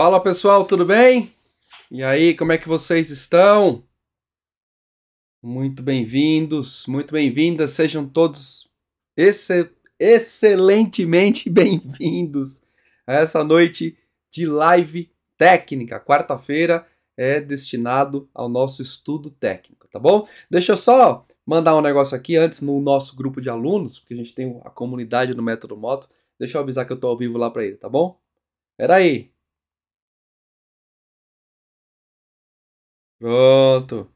Fala pessoal, tudo bem? E aí, como é que vocês estão? Muito bem-vindos, muito bem-vindas, sejam todos excelentemente bem-vindos a essa noite de live técnica. Quarta-feira é destinado ao nosso estudo técnico, tá bom? Deixa eu só mandar um negócio aqui antes no nosso grupo de alunos, porque a gente tem a comunidade no Método Moto. Deixa eu avisar que eu tô ao vivo lá para ele, tá bom? Pera aí. Pronto.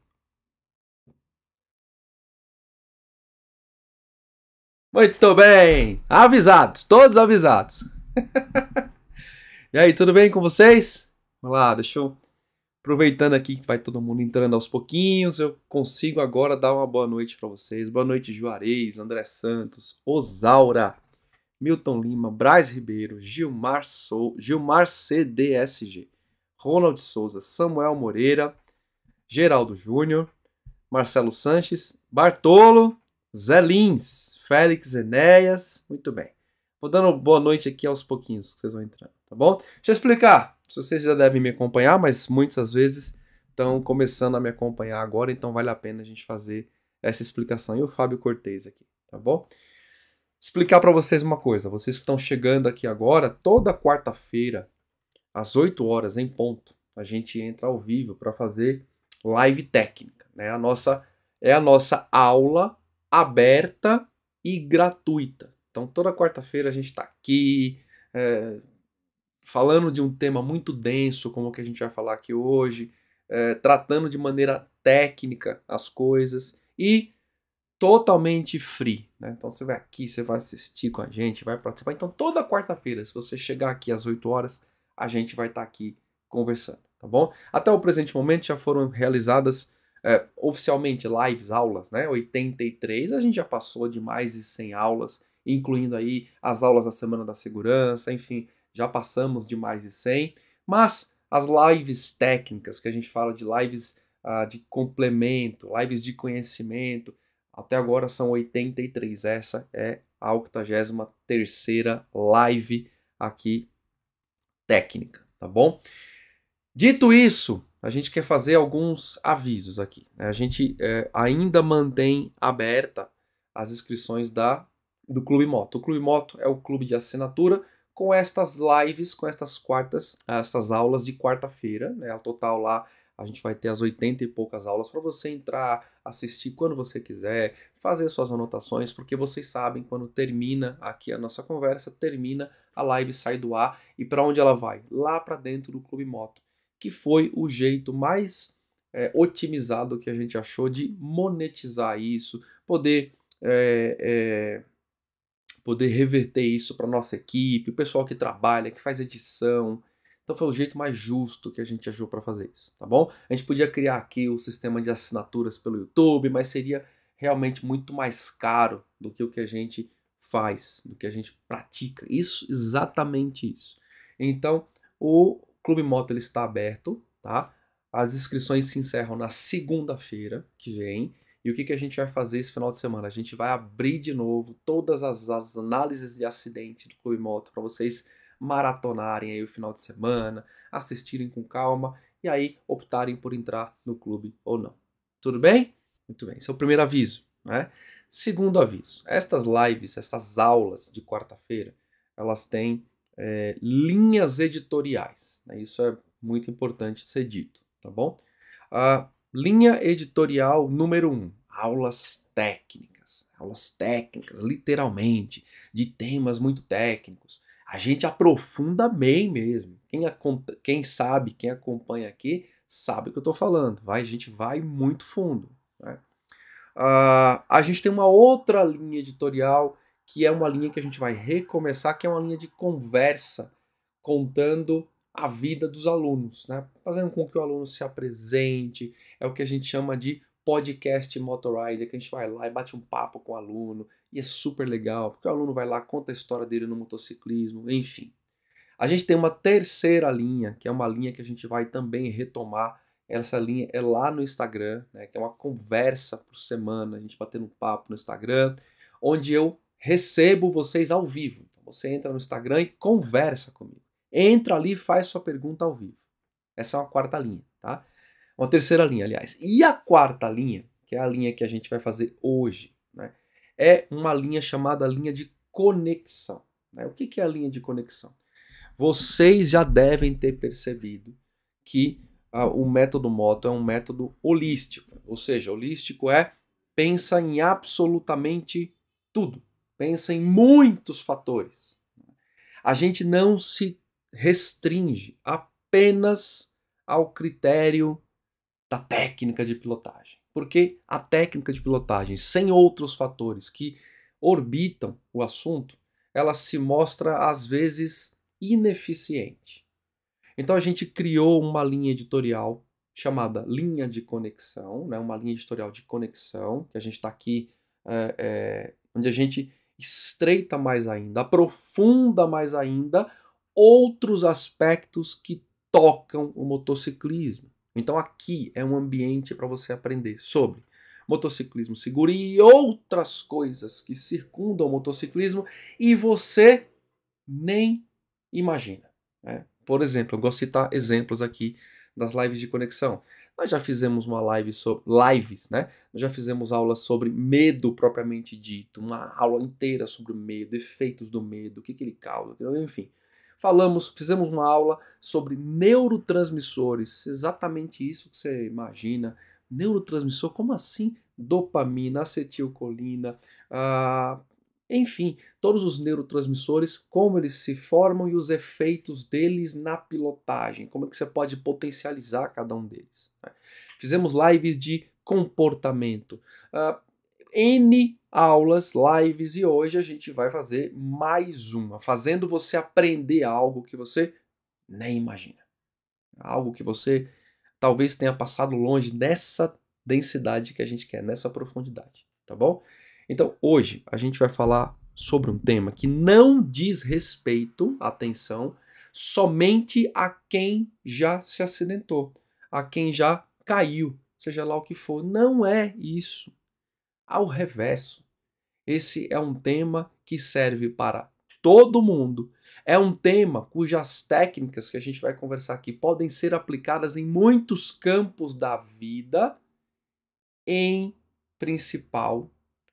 Muito bem! Avisados, todos avisados. e aí, tudo bem com vocês? Vamos lá, deixa eu. Aproveitando aqui que vai todo mundo entrando aos pouquinhos, eu consigo agora dar uma boa noite para vocês. Boa noite, Juarez, André Santos, Osaura, Milton Lima, Braz Ribeiro, Gilmar, so Gilmar CDSG, Ronald Souza, Samuel Moreira, Geraldo Júnior, Marcelo Sanches, Bartolo, Zé Lins, Félix Enéas. Muito bem. Vou dando boa noite aqui aos pouquinhos que vocês vão entrando, tá bom? Deixa eu explicar. Vocês já devem me acompanhar, mas muitas vezes estão começando a me acompanhar agora, então vale a pena a gente fazer essa explicação. E o Fábio Cortez aqui, tá bom? Explicar para vocês uma coisa. Vocês que estão chegando aqui agora, toda quarta-feira, às 8 horas em ponto, a gente entra ao vivo para fazer live técnica, né? A nossa é a nossa aula aberta e gratuita. Então toda quarta-feira a gente está aqui é, falando de um tema muito denso, como o que a gente vai falar aqui hoje, é, tratando de maneira técnica as coisas e totalmente free. Né? Então você vai aqui, você vai assistir com a gente, vai participar. Então toda quarta-feira, se você chegar aqui às 8 horas, a gente vai estar tá aqui conversando tá bom? Até o presente momento já foram realizadas é, oficialmente lives, aulas, né? 83, a gente já passou de mais de 100 aulas, incluindo aí as aulas da Semana da Segurança, enfim, já passamos de mais de 100, mas as lives técnicas, que a gente fala de lives ah, de complemento, lives de conhecimento, até agora são 83. Essa é a 83 live aqui técnica, tá bom? Dito isso, a gente quer fazer alguns avisos aqui. Né? A gente é, ainda mantém aberta as inscrições da, do Clube Moto. O Clube Moto é o clube de assinatura com estas lives, com estas quartas, estas aulas de quarta-feira. Né? o total lá a gente vai ter as 80 e poucas aulas para você entrar, assistir quando você quiser, fazer suas anotações, porque vocês sabem quando termina aqui a nossa conversa, termina a live, sai do ar e para onde ela vai? Lá para dentro do Clube Moto que foi o jeito mais é, otimizado que a gente achou de monetizar isso, poder é, é poder reverter isso para nossa equipe, o pessoal que trabalha, que faz edição. Então foi o jeito mais justo que a gente achou para fazer isso, tá bom? A gente podia criar aqui o sistema de assinaturas pelo YouTube, mas seria realmente muito mais caro do que o que a gente faz, do que a gente pratica. Isso, exatamente isso. Então, o, Clube Moto ele está aberto, tá? As inscrições se encerram na segunda-feira que vem. E o que, que a gente vai fazer esse final de semana? A gente vai abrir de novo todas as, as análises de acidente do Clube Moto para vocês maratonarem aí o final de semana, assistirem com calma e aí optarem por entrar no clube ou não. Tudo bem? Muito bem. Esse é o primeiro aviso, né? Segundo aviso, estas lives, essas aulas de quarta-feira, elas têm é, linhas editoriais. Né? Isso é muito importante ser dito, tá bom? A linha editorial número um, aulas técnicas. Né? Aulas técnicas, literalmente, de temas muito técnicos. A gente aprofunda bem mesmo. Quem, quem sabe, quem acompanha aqui, sabe o que eu estou falando. Vai, a gente vai muito fundo. Né? Uh, a gente tem uma outra linha editorial que é uma linha que a gente vai recomeçar, que é uma linha de conversa, contando a vida dos alunos, né? fazendo com que o aluno se apresente, é o que a gente chama de podcast Motorrider, que a gente vai lá e bate um papo com o aluno, e é super legal, porque o aluno vai lá, conta a história dele no motociclismo, enfim. A gente tem uma terceira linha, que é uma linha que a gente vai também retomar. Essa linha é lá no Instagram, né, que é uma conversa por semana, a gente batendo um papo no Instagram, onde eu recebo vocês ao vivo. Então, você entra no Instagram e conversa comigo. Entra ali e faz sua pergunta ao vivo. Essa é uma quarta linha, tá? Uma terceira linha, aliás. E a quarta linha, que é a linha que a gente vai fazer hoje, né? É uma linha chamada linha de conexão. Né? O que, que é a linha de conexão? Vocês já devem ter percebido que ah, o método Moto é um método holístico. Ou seja, holístico é pensa em absolutamente tudo pensa em muitos fatores. A gente não se restringe apenas ao critério da técnica de pilotagem, porque a técnica de pilotagem, sem outros fatores que orbitam o assunto, ela se mostra às vezes ineficiente. Então a gente criou uma linha editorial chamada linha de conexão, né? uma linha editorial de conexão, que a gente está aqui, é, é, onde a gente estreita mais ainda, aprofunda mais ainda outros aspectos que tocam o motociclismo. Então aqui é um ambiente para você aprender sobre motociclismo seguro e outras coisas que circundam o motociclismo e você nem imagina. Né? Por exemplo, eu gosto de citar exemplos aqui das lives de conexão. Nós já fizemos uma live sobre lives, né? Nós já fizemos aula sobre medo propriamente dito, uma aula inteira sobre o medo, efeitos do medo, o que, que ele causa, enfim. Falamos, fizemos uma aula sobre neurotransmissores, exatamente isso que você imagina. Neurotransmissor, como assim? Dopamina, acetilcolina, ah, enfim, todos os neurotransmissores, como eles se formam e os efeitos deles na pilotagem, como é que você pode potencializar cada um deles. Né? Fizemos lives de comportamento. Uh, N aulas, lives, e hoje a gente vai fazer mais uma, fazendo você aprender algo que você nem imagina. Algo que você talvez tenha passado longe nessa densidade que a gente quer, nessa profundidade, tá bom? Então, hoje a gente vai falar sobre um tema que não diz respeito, atenção, somente a quem já se acidentou, a quem já caiu, seja lá o que for. Não é isso. Ao reverso. Esse é um tema que serve para todo mundo. É um tema cujas técnicas que a gente vai conversar aqui podem ser aplicadas em muitos campos da vida, em principal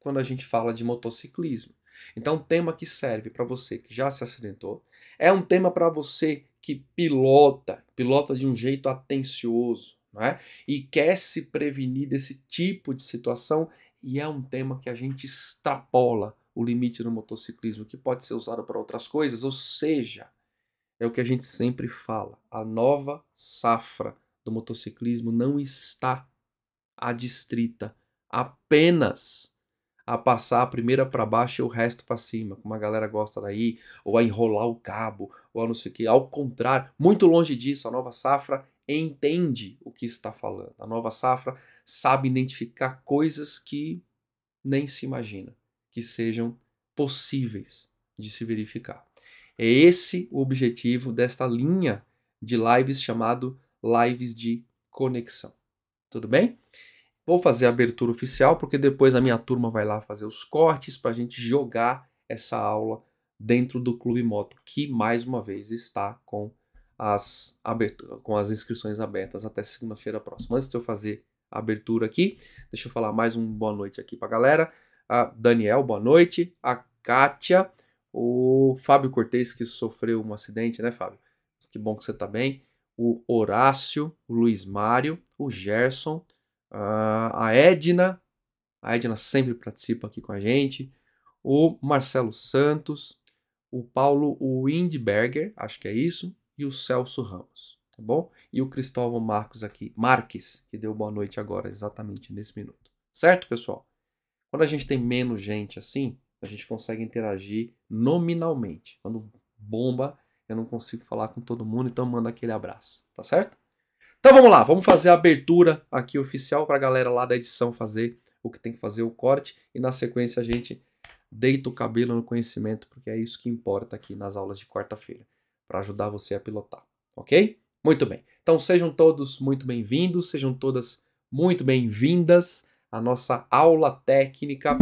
quando a gente fala de motociclismo. Então, um tema que serve para você que já se acidentou, é um tema para você que pilota, pilota de um jeito atencioso, não é? E quer se prevenir desse tipo de situação, e é um tema que a gente extrapola o limite no motociclismo, que pode ser usado para outras coisas, ou seja, é o que a gente sempre fala, a nova safra do motociclismo não está adstrita apenas a passar a primeira para baixo e o resto para cima, como a galera gosta daí, ou a enrolar o cabo, ou a não sei o que. Ao contrário, muito longe disso, a nova safra entende o que está falando. A nova safra sabe identificar coisas que nem se imagina que sejam possíveis de se verificar. É esse o objetivo desta linha de lives chamado lives de conexão. Tudo bem? Vou fazer a abertura oficial, porque depois a minha turma vai lá fazer os cortes para a gente jogar essa aula dentro do Clube Moto, que mais uma vez está com as, com as inscrições abertas até segunda-feira próxima. Antes de eu fazer a abertura aqui, deixa eu falar mais um boa noite aqui para a galera. A Daniel, boa noite. A Kátia, o Fábio Cortez, que sofreu um acidente, né, Fábio? Que bom que você está bem. O Horácio, o Luiz Mário, o Gerson, ah, a Edna, a Edna sempre participa aqui com a gente, o Marcelo Santos, o Paulo Windberger, acho que é isso, e o Celso Ramos, tá bom? E o Cristóvão Marcos aqui, Marques, que deu boa noite agora, exatamente nesse minuto. Certo, pessoal? Quando a gente tem menos gente assim, a gente consegue interagir nominalmente. Quando bomba, eu não consigo falar com todo mundo, então manda aquele abraço, tá certo? Então vamos lá, vamos fazer a abertura aqui oficial para a galera lá da edição fazer o que tem que fazer, o corte. E na sequência a gente deita o cabelo no conhecimento, porque é isso que importa aqui nas aulas de quarta-feira, para ajudar você a pilotar, ok? Muito bem. Então sejam todos muito bem-vindos, sejam todas muito bem-vindas à nossa aula técnica.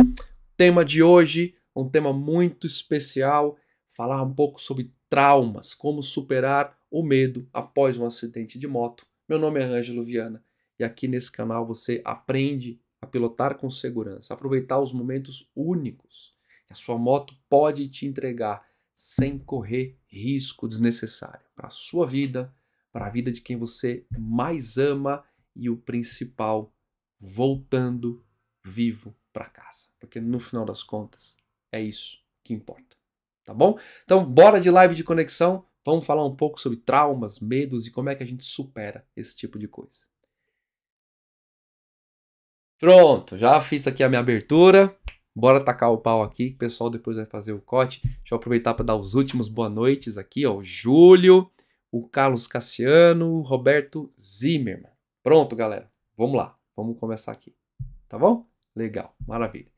Tema de hoje, um tema muito especial, falar um pouco sobre traumas, como superar o medo após um acidente de moto meu nome é Ângelo Viana e aqui nesse canal você aprende a pilotar com segurança, aproveitar os momentos únicos que a sua moto pode te entregar sem correr risco desnecessário para a sua vida, para a vida de quem você mais ama e o principal, voltando vivo para casa, porque no final das contas é isso que importa, tá bom? Então, bora de live de conexão Vamos falar um pouco sobre traumas, medos e como é que a gente supera esse tipo de coisa. Pronto, já fiz aqui a minha abertura. Bora tacar o pau aqui, que o pessoal depois vai fazer o corte. Deixa eu aproveitar para dar os últimos boa noites aqui, ó. O Júlio, o Carlos Cassiano, o Roberto Zimmerman. Pronto, galera. Vamos lá. Vamos começar aqui. Tá bom? Legal, maravilha.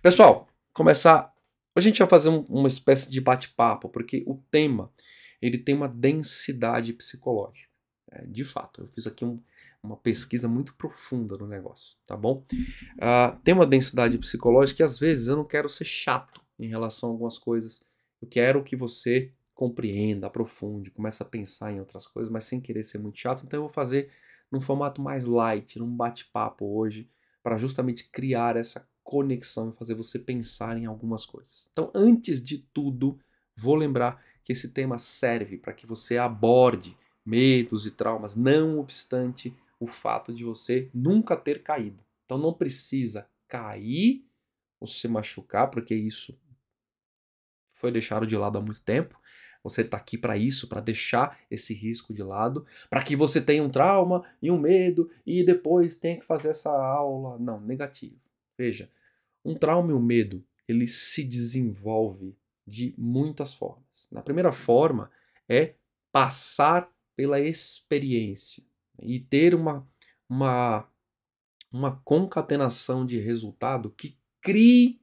Pessoal, começar. A gente vai fazer um, uma espécie de bate-papo, porque o tema ele tem uma densidade psicológica. É, de fato, eu fiz aqui um, uma pesquisa muito profunda no negócio, tá bom? Uh, tem uma densidade psicológica e às vezes eu não quero ser chato em relação a algumas coisas. Eu quero que você compreenda, aprofunde, comece a pensar em outras coisas, mas sem querer ser muito chato. Então eu vou fazer num formato mais light, num bate-papo hoje, para justamente criar essa conexão e fazer você pensar em algumas coisas. Então, antes de tudo, vou lembrar que esse tema serve para que você aborde medos e traumas, não obstante o fato de você nunca ter caído. Então não precisa cair ou se machucar, porque isso foi deixado de lado há muito tempo. Você está aqui para isso, para deixar esse risco de lado, para que você tenha um trauma e um medo e depois tenha que fazer essa aula. Não, negativo. Veja, um trauma e um medo, ele se desenvolve de muitas formas. Na primeira forma é passar pela experiência e ter uma, uma, uma concatenação de resultado que crie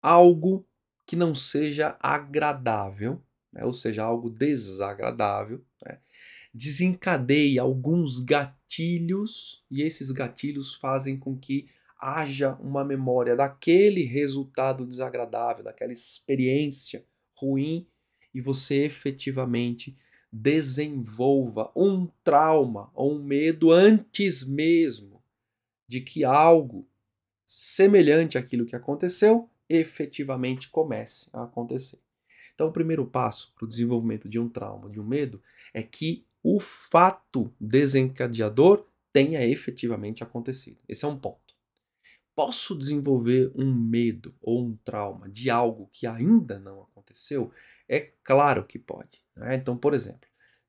algo que não seja agradável, né? ou seja, algo desagradável, né? desencadeia alguns gatilhos e esses gatilhos fazem com que haja uma memória daquele resultado desagradável, daquela experiência ruim e você efetivamente desenvolva um trauma ou um medo antes mesmo de que algo semelhante àquilo que aconteceu efetivamente comece a acontecer. Então, o primeiro passo para o desenvolvimento de um trauma, de um medo, é que o fato desencadeador tenha efetivamente acontecido. Esse é um ponto posso desenvolver um medo ou um trauma de algo que ainda não aconteceu? É claro que pode. Né? Então, por exemplo,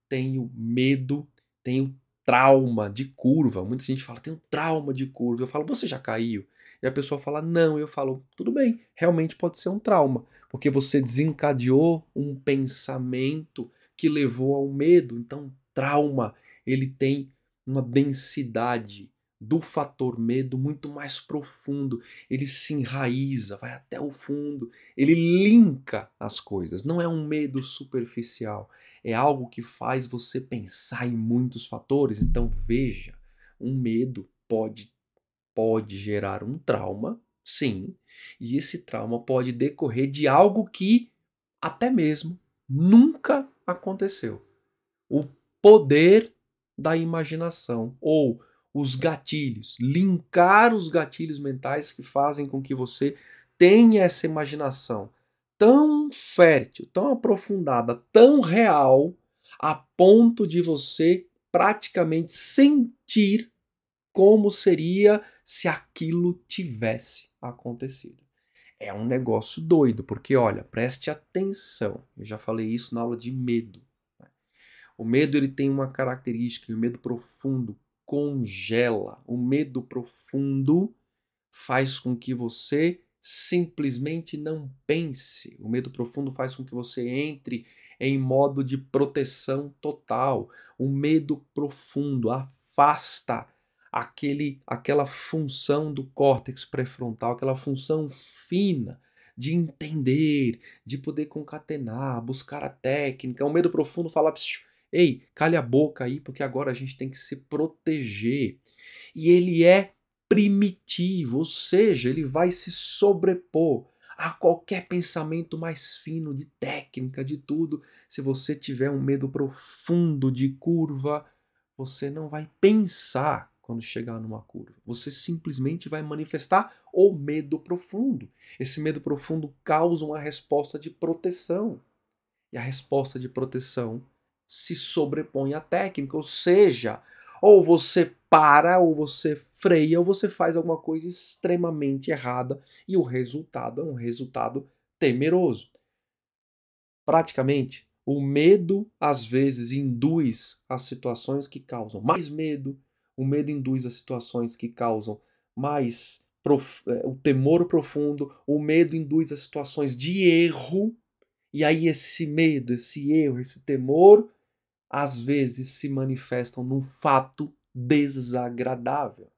tenho medo, tenho trauma de curva. Muita gente fala, tenho trauma de curva. Eu falo, você já caiu? E a pessoa fala, não. Eu falo, tudo bem, realmente pode ser um trauma, porque você desencadeou um pensamento que levou ao medo. Então, trauma, ele tem uma densidade do fator medo muito mais profundo. Ele se enraiza, vai até o fundo, ele linka as coisas. Não é um medo superficial, é algo que faz você pensar em muitos fatores. Então veja, um medo pode pode gerar um trauma, sim, e esse trauma pode decorrer de algo que até mesmo nunca aconteceu. O poder da imaginação ou os gatilhos, linkar os gatilhos mentais que fazem com que você tenha essa imaginação tão fértil, tão aprofundada, tão real, a ponto de você praticamente sentir como seria se aquilo tivesse acontecido. É um negócio doido, porque olha, preste atenção. Eu já falei isso na aula de medo. Né? O medo ele tem uma característica, o medo profundo, congela. O medo profundo faz com que você simplesmente não pense. O medo profundo faz com que você entre em modo de proteção total. O medo profundo afasta aquele aquela função do córtex pré-frontal, aquela função fina de entender, de poder concatenar, buscar a técnica. O medo profundo fala, psiu, Ei, calha a boca aí, porque agora a gente tem que se proteger. E ele é primitivo, ou seja, ele vai se sobrepor a qualquer pensamento mais fino de técnica, de tudo. Se você tiver um medo profundo de curva, você não vai pensar quando chegar numa curva. Você simplesmente vai manifestar o medo profundo. Esse medo profundo causa uma resposta de proteção. E a resposta de proteção se sobrepõe à técnica, ou seja, ou você para, ou você freia, ou você faz alguma coisa extremamente errada e o resultado é um resultado temeroso. Praticamente, o medo às vezes induz as situações que causam mais medo, o medo induz as situações que causam mais prof... Eh, o temor profundo, o medo induz as situações de erro, e aí esse medo, esse erro, esse temor às vezes se manifestam num fato desagradável.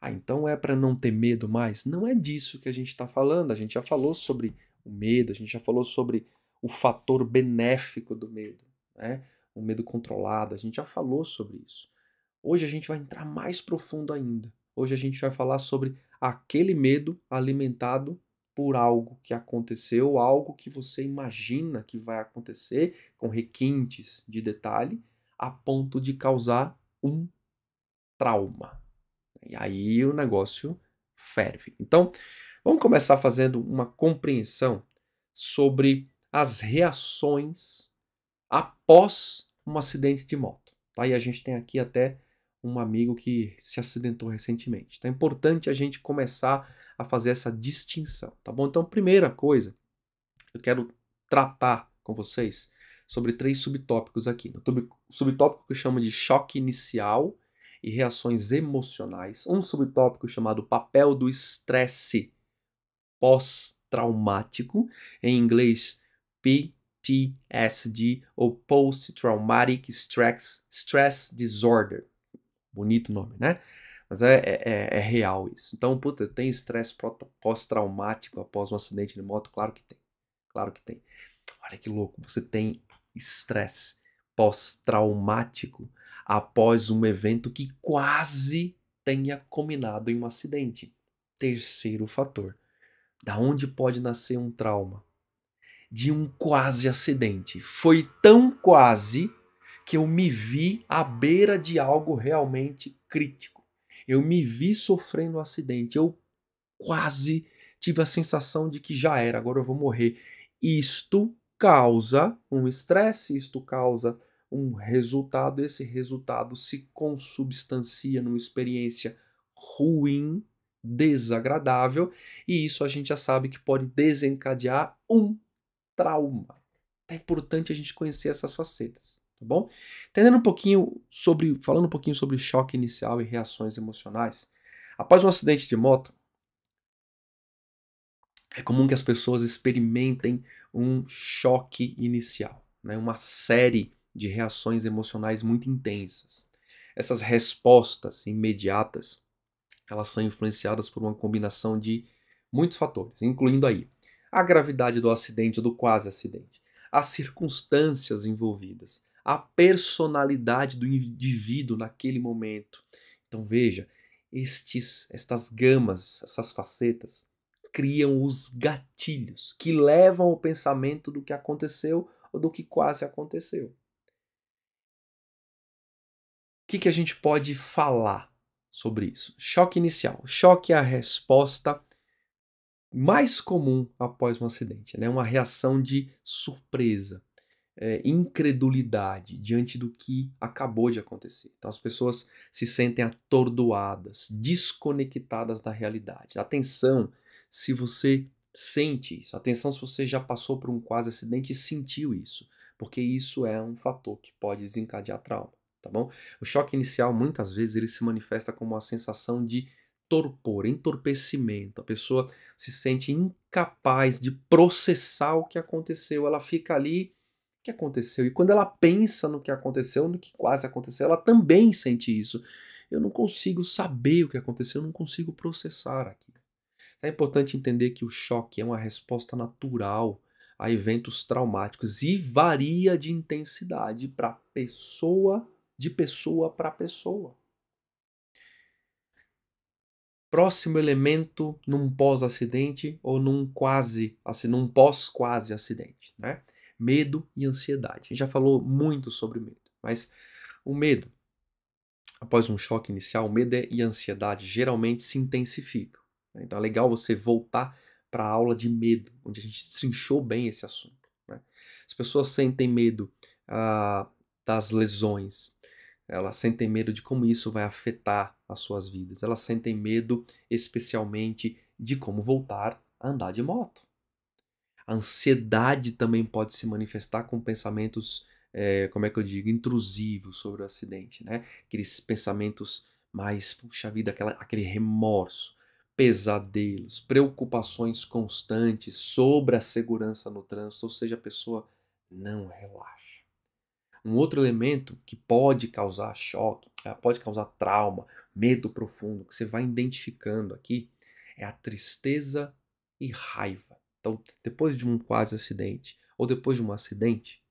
Ah, então é para não ter medo mais? Não é disso que a gente está falando. A gente já falou sobre o medo, a gente já falou sobre o fator benéfico do medo, né? o medo controlado, a gente já falou sobre isso. Hoje a gente vai entrar mais profundo ainda. Hoje a gente vai falar sobre aquele medo alimentado por algo que aconteceu, algo que você imagina que vai acontecer, com requintes de detalhe, a ponto de causar um trauma. E aí o negócio ferve. Então, vamos começar fazendo uma compreensão sobre as reações após um acidente de moto. Tá? E a gente tem aqui até um amigo que se acidentou recentemente. Então é importante a gente começar a fazer essa distinção, tá bom? Então, primeira coisa, eu quero tratar com vocês sobre três subtópicos aqui. No né? subtópico que eu chamo de choque inicial e reações emocionais, um subtópico chamado papel do estresse pós-traumático, em inglês PTSD ou Post Traumatic Stress, Stress Disorder. Bonito nome, né? Mas é, é, é, é real isso. Então, puta, tem estresse pós-traumático após um acidente de moto? Claro que tem. Claro que tem. Olha que louco, você tem estresse pós-traumático após um evento que quase tenha combinado em um acidente. Terceiro fator. Da onde pode nascer um trauma? De um quase acidente. Foi tão quase que eu me vi à beira de algo realmente crítico. Eu me vi sofrendo um acidente. Eu quase tive a sensação de que já era, agora eu vou morrer. Isto causa um estresse, isto causa um resultado, esse resultado se consubstancia numa experiência ruim, desagradável, e isso a gente já sabe que pode desencadear um trauma. É importante a gente conhecer essas facetas tá bom? Entendendo um pouquinho sobre, falando um pouquinho sobre choque inicial e reações emocionais. Após um acidente de moto, é comum que as pessoas experimentem um choque inicial, né? uma série de reações emocionais muito intensas. Essas respostas imediatas, elas são influenciadas por uma combinação de muitos fatores, incluindo aí a gravidade do acidente ou do quase acidente, as circunstâncias envolvidas, a personalidade do indivíduo naquele momento. Então veja, estes, estas gamas, essas facetas, criam os gatilhos que levam ao pensamento do que aconteceu ou do que quase aconteceu. O que, que a gente pode falar sobre isso? Choque inicial. Choque é a resposta mais comum após um acidente, né? uma reação de surpresa é, incredulidade diante do que acabou de acontecer. Então as pessoas se sentem atordoadas, desconectadas da realidade. Atenção se você sente isso, atenção se você já passou por um quase acidente e sentiu isso, porque isso é um fator que pode desencadear trauma, tá bom? O choque inicial muitas vezes ele se manifesta como uma sensação de torpor, entorpecimento. A pessoa se sente incapaz de processar o que aconteceu, ela fica ali que aconteceu. E quando ela pensa no que aconteceu, no que quase aconteceu, ela também sente isso. Eu não consigo saber o que aconteceu, eu não consigo processar aqui. Então, é importante entender que o choque é uma resposta natural a eventos traumáticos e varia de intensidade para pessoa, de pessoa para pessoa. Próximo elemento num pós-acidente ou num quase, assim, num pós-quase acidente, né? medo e ansiedade. A gente já falou muito sobre medo, mas o medo, após um choque inicial, o medo e a ansiedade geralmente se intensificam. Né? Então é legal você voltar para a aula de medo, onde a gente trinchou bem esse assunto. Né? As pessoas sentem medo ah, das lesões, elas sentem medo de como isso vai afetar as suas vidas, elas sentem medo especialmente de como voltar a andar de moto. A ansiedade também pode se manifestar com pensamentos, é, como é que eu digo, intrusivos sobre o acidente, né? Aqueles pensamentos mais, puxa vida, aquela, aquele remorso, pesadelos, preocupações constantes sobre a segurança no trânsito, ou seja, a pessoa não relaxa. Um outro elemento que pode causar choque, eh, pode causar trauma, medo profundo, que você vai identificando aqui, é a tristeza e raiva. Então, depois de um quase acidente ou depois de um acidente,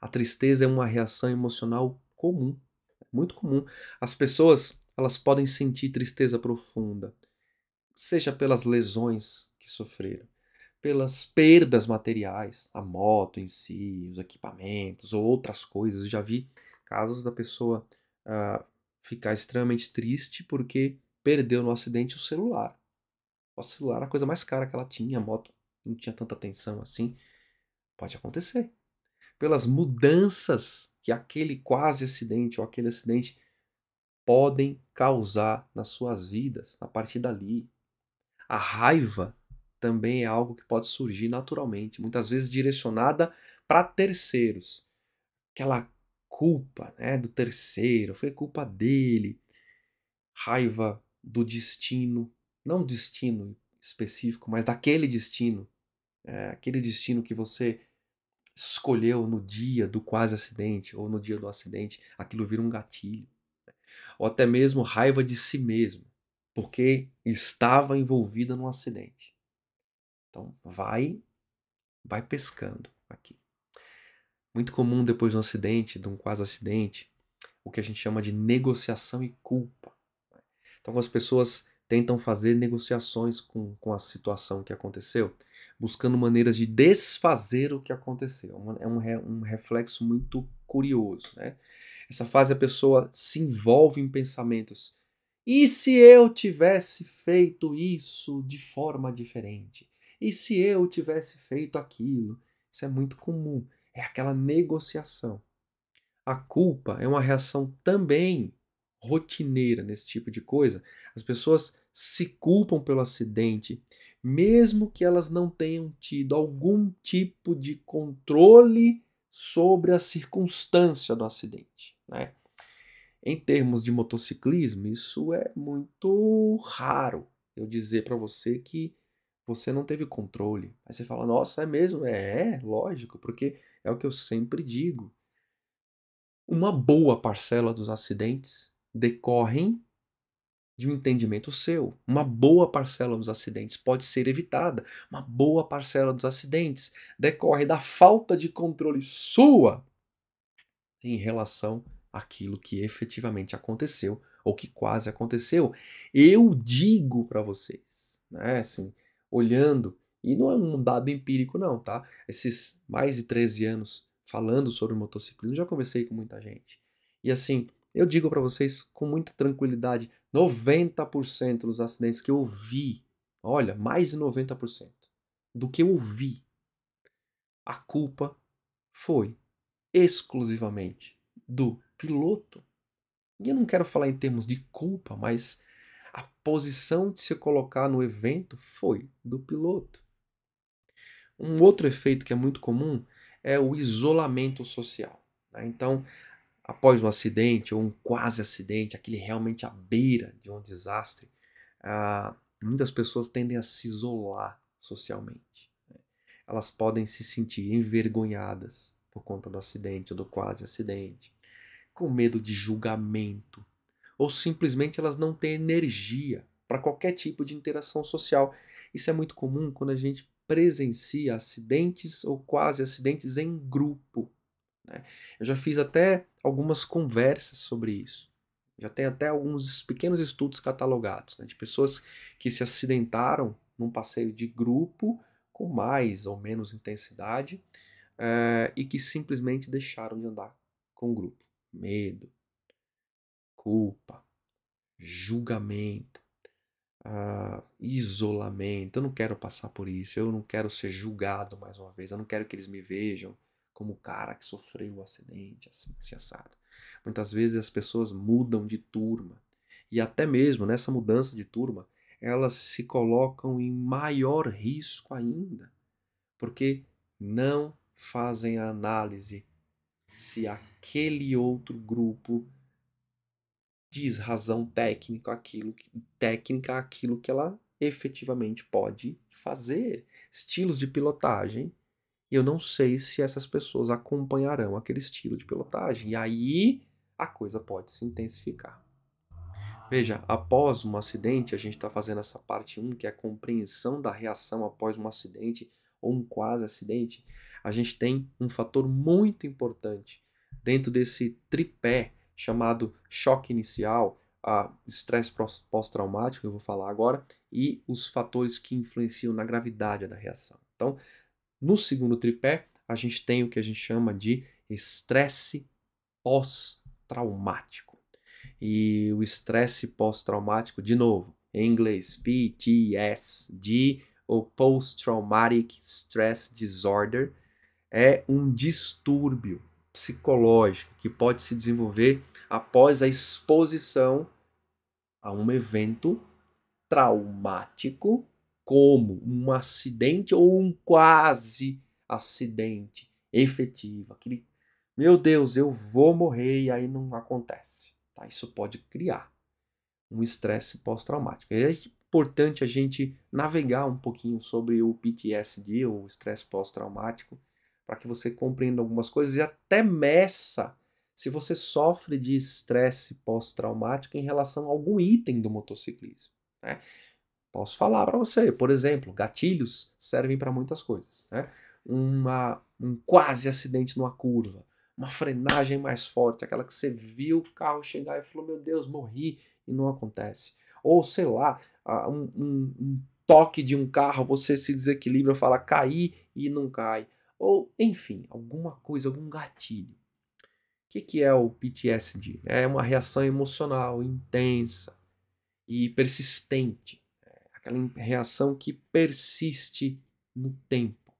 a tristeza é uma reação emocional comum, é muito comum. As pessoas, elas podem sentir tristeza profunda, seja pelas lesões que sofreram, pelas perdas materiais, a moto em si, os equipamentos ou outras coisas. Eu já vi casos da pessoa uh, ficar extremamente triste porque perdeu no acidente o celular. O celular era a coisa mais cara que ela tinha, a moto não tinha tanta atenção assim. Pode acontecer. Pelas mudanças que aquele quase acidente ou aquele acidente podem causar nas suas vidas a partir dali. A raiva também é algo que pode surgir naturalmente, muitas vezes direcionada para terceiros. Aquela culpa né, do terceiro, foi culpa dele. Raiva do destino, não destino específico, mas daquele destino é, aquele destino que você escolheu no dia do quase acidente ou no dia do acidente, aquilo vira um gatilho. Né? Ou até mesmo raiva de si mesmo, porque estava envolvida num acidente. Então, vai vai pescando aqui. Muito comum depois de um acidente, de um quase acidente, o que a gente chama de negociação e culpa. Né? Então, as pessoas tentam fazer negociações com, com a situação que aconteceu buscando maneiras de desfazer o que aconteceu. É um, re, um reflexo muito curioso. Né? Essa fase a pessoa se envolve em pensamentos. E se eu tivesse feito isso de forma diferente? E se eu tivesse feito aquilo? Isso é muito comum. É aquela negociação. A culpa é uma reação também rotineira nesse tipo de coisa. As pessoas se culpam pelo acidente, mesmo que elas não tenham tido algum tipo de controle sobre a circunstância do acidente. Né? Em termos de motociclismo, isso é muito raro. Eu dizer para você que você não teve controle. Aí você fala, nossa, é mesmo? É, é, lógico, porque é o que eu sempre digo. Uma boa parcela dos acidentes decorrem de um entendimento seu. Uma boa parcela dos acidentes pode ser evitada. Uma boa parcela dos acidentes decorre da falta de controle sua em relação àquilo que efetivamente aconteceu ou que quase aconteceu. Eu digo para vocês, né, assim, olhando, e não é um dado empírico não, tá? Esses mais de 13 anos falando sobre motociclismo, já conversei com muita gente. E assim, eu digo para vocês com muita tranquilidade, 90% dos acidentes que eu vi, olha, mais de 90% do que eu vi, a culpa foi exclusivamente do piloto. E eu não quero falar em termos de culpa, mas a posição de se colocar no evento foi do piloto. Um outro efeito que é muito comum é o isolamento social. Né? Então, após um acidente ou um quase acidente, aquele realmente à beira de um desastre, ah, muitas pessoas tendem a se isolar socialmente. Né? Elas podem se sentir envergonhadas por conta do acidente ou do quase acidente, com medo de julgamento, ou simplesmente elas não têm energia para qualquer tipo de interação social. Isso é muito comum quando a gente presencia acidentes ou quase acidentes em grupo. Né? Eu já fiz até algumas conversas sobre isso. Já tem até alguns pequenos estudos catalogados né, de pessoas que se acidentaram num passeio de grupo com mais ou menos intensidade é, e que simplesmente deixaram de andar com o grupo. Medo, culpa, julgamento, ah, isolamento. Eu não quero passar por isso, eu não quero ser julgado mais uma vez, eu não quero que eles me vejam como o cara que sofreu o um acidente, assim, assim, assado. Muitas vezes as pessoas mudam de turma. E até mesmo nessa mudança de turma, elas se colocam em maior risco ainda, porque não fazem a análise se aquele outro grupo diz razão técnica aquilo técnica aquilo que ela efetivamente pode fazer. Estilos de pilotagem e eu não sei se essas pessoas acompanharão aquele estilo de pilotagem. E aí a coisa pode se intensificar. Veja, após um acidente, a gente está fazendo essa parte 1, que é a compreensão da reação após um acidente ou um quase acidente. A gente tem um fator muito importante dentro desse tripé chamado choque inicial, estresse pós-traumático, eu vou falar agora, e os fatores que influenciam na gravidade da reação. Então, no segundo tripé, a gente tem o que a gente chama de estresse pós-traumático. E o estresse pós-traumático, de novo, em inglês, PTSD ou Post Traumatic Stress Disorder, é um distúrbio psicológico que pode se desenvolver após a exposição a um evento traumático como um acidente ou um quase acidente efetivo. Aquele, meu Deus, eu vou morrer e aí não acontece. Tá? Isso pode criar um estresse pós-traumático. É importante a gente navegar um pouquinho sobre o PTSD, o estresse pós-traumático, para que você compreenda algumas coisas e até meça se você sofre de estresse pós-traumático em relação a algum item do motociclismo. Né? Posso falar para você, por exemplo, gatilhos servem para muitas coisas. Né? Uma, um quase acidente numa curva, uma frenagem mais forte, aquela que você viu o carro chegar e falou: Meu Deus, morri, e não acontece. Ou sei lá, um, um, um toque de um carro, você se desequilibra, fala cair e não cai. Ou, enfim, alguma coisa, algum gatilho. O que, que é o PTSD? É uma reação emocional intensa e persistente aquela reação que persiste no tempo.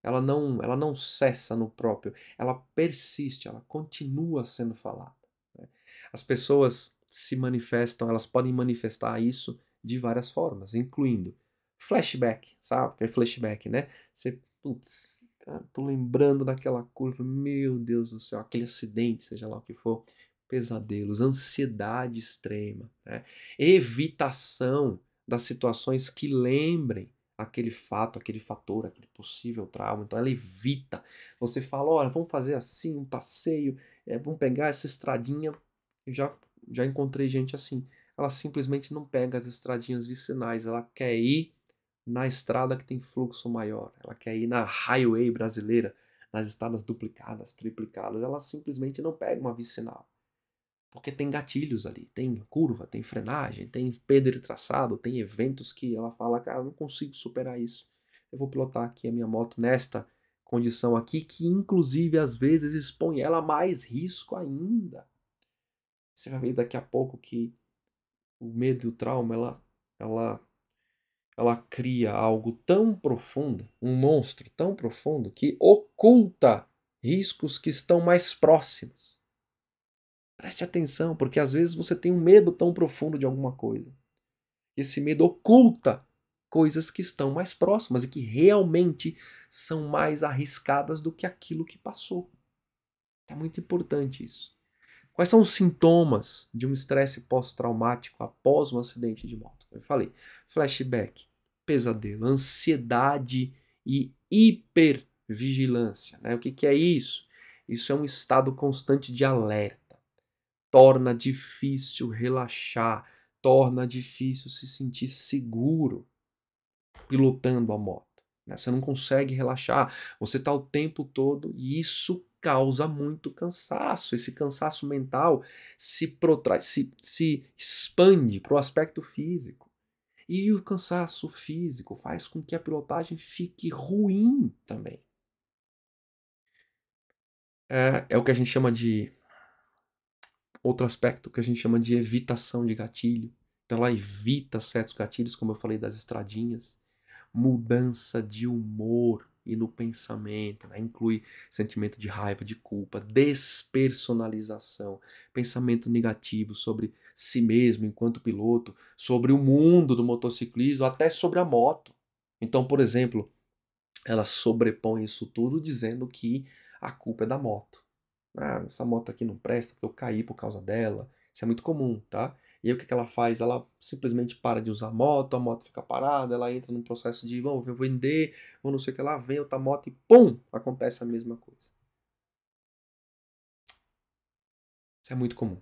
Ela não, ela não cessa no próprio, ela persiste, ela continua sendo falada. Né? As pessoas se manifestam, elas podem manifestar isso de várias formas, incluindo flashback, sabe? Que é flashback, né? Você, putz, cara, tô lembrando daquela curva, meu Deus do céu, aquele acidente, seja lá o que for, pesadelos, ansiedade extrema, né? evitação das situações que lembrem aquele fato, aquele fator, aquele possível trauma. Então ela evita. Você fala, olha, vamos fazer assim um passeio, é, vamos pegar essa estradinha. Eu já já encontrei gente assim. Ela simplesmente não pega as estradinhas vicinais, ela quer ir na estrada que tem fluxo maior, ela quer ir na highway brasileira, nas estradas duplicadas, triplicadas, ela simplesmente não pega uma vicinal. Porque tem gatilhos ali, tem curva, tem frenagem, tem pedra de traçado, tem eventos que ela fala, cara, não consigo superar isso. Eu vou pilotar aqui a minha moto nesta condição aqui, que inclusive às vezes expõe ela a mais risco ainda. Você vai ver daqui a pouco que o medo e o trauma, ela, ela, ela cria algo tão profundo, um monstro tão profundo, que oculta riscos que estão mais próximos. Preste atenção, porque às vezes você tem um medo tão profundo de alguma coisa. Esse medo oculta coisas que estão mais próximas e que realmente são mais arriscadas do que aquilo que passou. É muito importante isso. Quais são os sintomas de um estresse pós-traumático após um acidente de moto? Eu falei: flashback, pesadelo, ansiedade e hipervigilância. Né? O que, que é isso? Isso é um estado constante de alerta torna difícil relaxar, torna difícil se sentir seguro pilotando a moto. Né? Você não consegue relaxar, você está o tempo todo e isso causa muito cansaço. Esse cansaço mental se protrai, se, se expande para o aspecto físico. E o cansaço físico faz com que a pilotagem fique ruim também. É, é o que a gente chama de outro aspecto que a gente chama de evitação de gatilho. Então ela evita certos gatilhos, como eu falei das estradinhas, mudança de humor e no pensamento, né? inclui sentimento de raiva, de culpa, despersonalização, pensamento negativo sobre si mesmo enquanto piloto, sobre o mundo do motociclismo, até sobre a moto. Então, por exemplo, ela sobrepõe isso tudo dizendo que a culpa é da moto. Ah, essa moto aqui não presta porque eu caí por causa dela. Isso é muito comum, tá? E aí o que, que ela faz? Ela simplesmente para de usar a moto, a moto fica parada, ela entra num processo de vamos, eu vou vender, ou não sei o que lá, vem outra moto e pum! Acontece a mesma coisa. Isso é muito comum.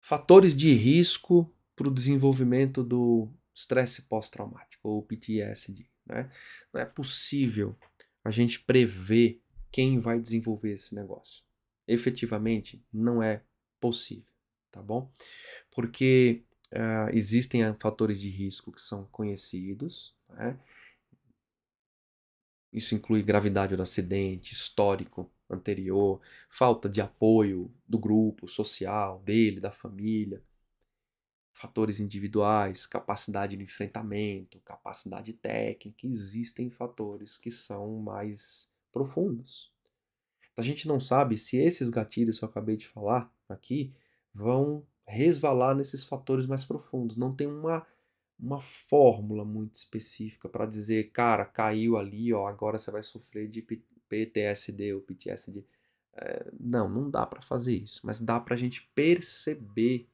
Fatores de risco para o desenvolvimento do estresse pós-traumático, ou PTSD. Né? Não é possível a gente prever quem vai desenvolver esse negócio. Efetivamente, não é possível, tá bom? Porque uh, existem ah, fatores de risco que são conhecidos, né? Isso inclui gravidade do acidente, histórico anterior, falta de apoio do grupo social, dele, da família, fatores individuais, capacidade de enfrentamento, capacidade técnica, existem fatores que são mais profundos. Então, a gente não sabe se esses gatilhos que eu acabei de falar aqui vão resvalar nesses fatores mais profundos. Não tem uma, uma fórmula muito específica para dizer, cara, caiu ali, ó, agora você vai sofrer de PTSD ou PTSD. É, não, não dá para fazer isso, mas dá para a gente perceber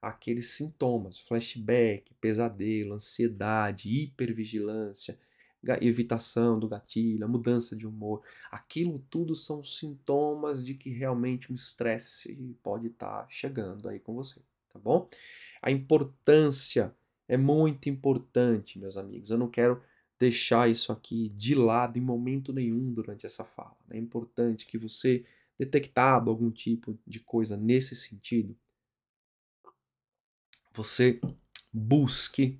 aqueles sintomas, flashback, pesadelo, ansiedade, hipervigilância, evitação do gatilho, a mudança de humor, aquilo tudo são sintomas de que realmente um estresse pode estar tá chegando aí com você, tá bom? A importância é muito importante, meus amigos. Eu não quero deixar isso aqui de lado em momento nenhum durante essa fala. Né? É importante que você detectado algum tipo de coisa nesse sentido, você busque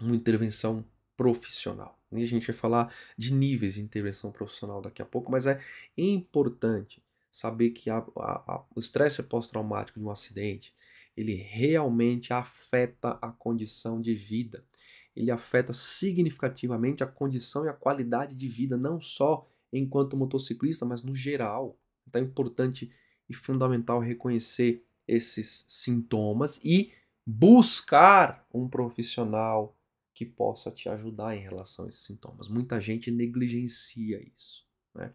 uma intervenção profissional. E a gente vai falar de níveis de intervenção profissional daqui a pouco, mas é importante saber que a, a, a, o estresse pós-traumático de um acidente ele realmente afeta a condição de vida. Ele afeta significativamente a condição e a qualidade de vida, não só enquanto motociclista, mas no geral. Então é importante e fundamental reconhecer esses sintomas e buscar um profissional que possa te ajudar em relação a esses sintomas. Muita gente negligencia isso. Né?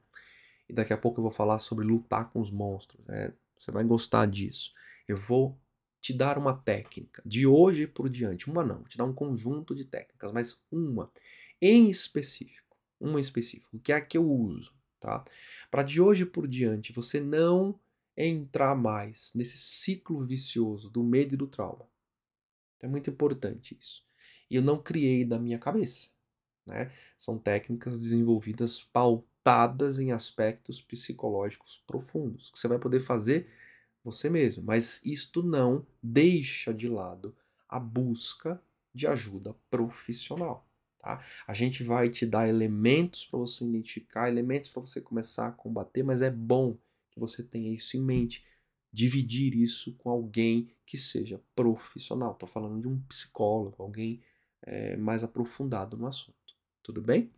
E daqui a pouco eu vou falar sobre lutar com os monstros. Né? Você vai gostar disso. Eu vou te dar uma técnica, de hoje por diante. Uma não, vou te dar um conjunto de técnicas, mas uma em específico. Uma em específico, que é a que eu uso. Tá? Para de hoje por diante você não entrar mais nesse ciclo vicioso do medo e do trauma. É muito importante isso e eu não criei da minha cabeça. Né? São técnicas desenvolvidas pautadas em aspectos psicológicos profundos, que você vai poder fazer você mesmo, mas isto não deixa de lado a busca de ajuda profissional. Tá? A gente vai te dar elementos para você identificar, elementos para você começar a combater, mas é bom que você tenha isso em mente. Dividir isso com alguém que seja profissional. Estou falando de um psicólogo, alguém é, mais aprofundado no assunto. Tudo bem?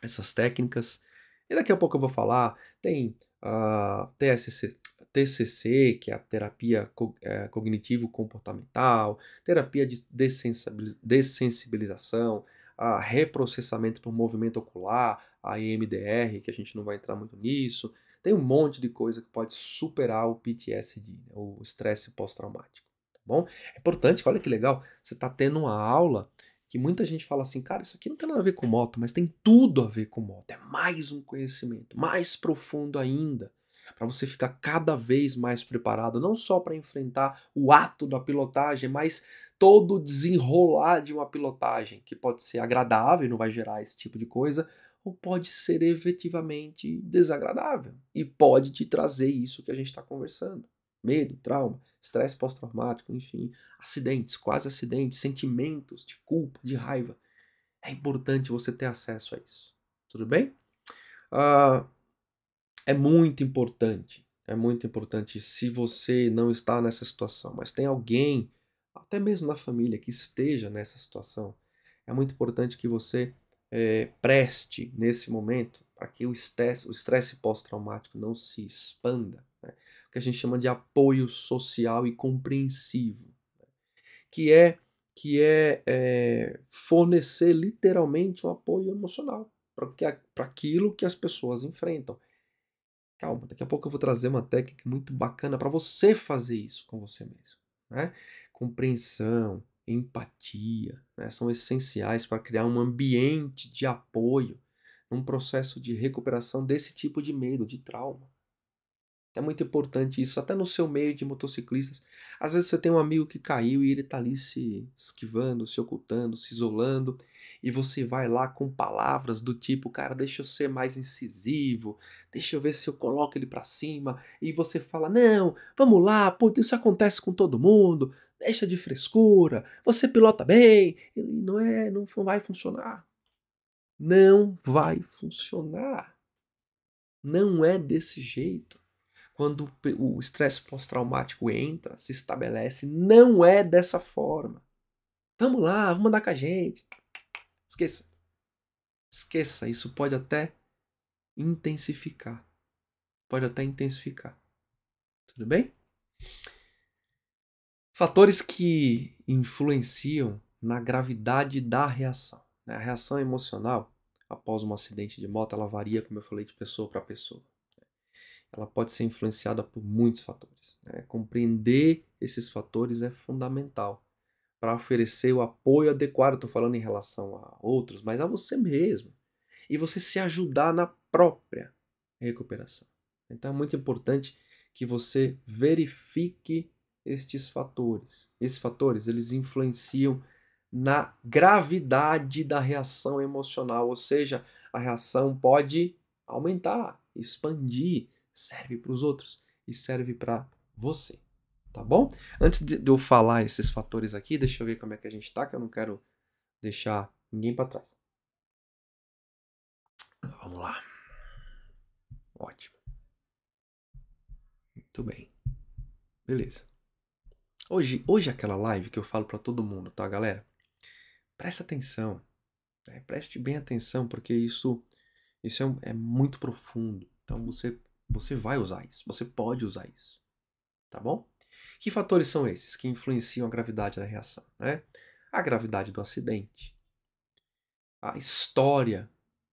Essas técnicas. E daqui a pouco eu vou falar, tem a ah, TSC, TCC, que é a terapia eh, cognitivo-comportamental, terapia de dessensibilização, a reprocessamento por movimento ocular, a EMDR, que a gente não vai entrar muito nisso. Tem um monte de coisa que pode superar o PTSD, né, o estresse pós-traumático bom? É importante, olha que legal, você está tendo uma aula que muita gente fala assim, cara, isso aqui não tem nada a ver com moto, mas tem tudo a ver com moto. É mais um conhecimento, mais profundo ainda, para você ficar cada vez mais preparado, não só para enfrentar o ato da pilotagem, mas todo o desenrolar de uma pilotagem, que pode ser agradável, não vai gerar esse tipo de coisa, ou pode ser efetivamente desagradável e pode te trazer isso que a gente está conversando medo, trauma, estresse pós-traumático, enfim, acidentes, quase acidentes, sentimentos de culpa, de raiva. É importante você ter acesso a isso. Tudo bem? Uh, é muito importante, é muito importante se você não está nessa situação, mas tem alguém, até mesmo na família, que esteja nessa situação. É muito importante que você é, preste nesse momento para que o estresse, o estresse pós-traumático não se expanda, né? o que a gente chama de apoio social e compreensivo, né? que é que é, é, fornecer literalmente um apoio emocional para aquilo que as pessoas enfrentam. Calma, daqui a pouco eu vou trazer uma técnica muito bacana para você fazer isso com você mesmo. Né? Compreensão, empatia né? são essenciais para criar um ambiente de apoio um processo de recuperação desse tipo de medo, de trauma. É muito importante isso, até no seu meio de motociclistas. Às vezes você tem um amigo que caiu e ele está ali se esquivando, se ocultando, se isolando, e você vai lá com palavras do tipo, cara, deixa eu ser mais incisivo, deixa eu ver se eu coloco ele para cima, e você fala: "Não, vamos lá, pô, isso acontece com todo mundo, deixa de frescura, você pilota bem". E não é, não vai funcionar. Não vai funcionar. Não é desse jeito. Quando o estresse pós-traumático entra, se estabelece, não é dessa forma. Vamos lá, vamos andar com a gente. Esqueça. Esqueça, isso pode até intensificar. Pode até intensificar. Tudo bem? Fatores que influenciam na gravidade da reação. Né, a reação emocional após um acidente de moto, ela varia, como eu falei, de pessoa para pessoa. Né. Ela pode ser influenciada por muitos fatores. Né. Compreender esses fatores é fundamental para oferecer o apoio adequado. Estou falando em relação a outros, mas a você mesmo. E você se ajudar na própria recuperação. Então é muito importante que você verifique estes fatores. Esses fatores eles influenciam na gravidade da reação emocional, ou seja, a reação pode aumentar, expandir, serve para os outros e serve para você, tá bom? Antes de eu falar esses fatores aqui, deixa eu ver como é que a gente está, que eu não quero deixar ninguém para trás. Vamos lá. Ótimo. Muito bem. Beleza. Hoje, hoje é aquela live que eu falo para todo mundo, tá, galera? preste atenção, né? preste bem atenção, porque isso, isso é, é muito profundo. Então você, você vai usar isso, você pode usar isso, tá bom? Que fatores são esses que influenciam a gravidade da reação? Né? A gravidade do acidente, a história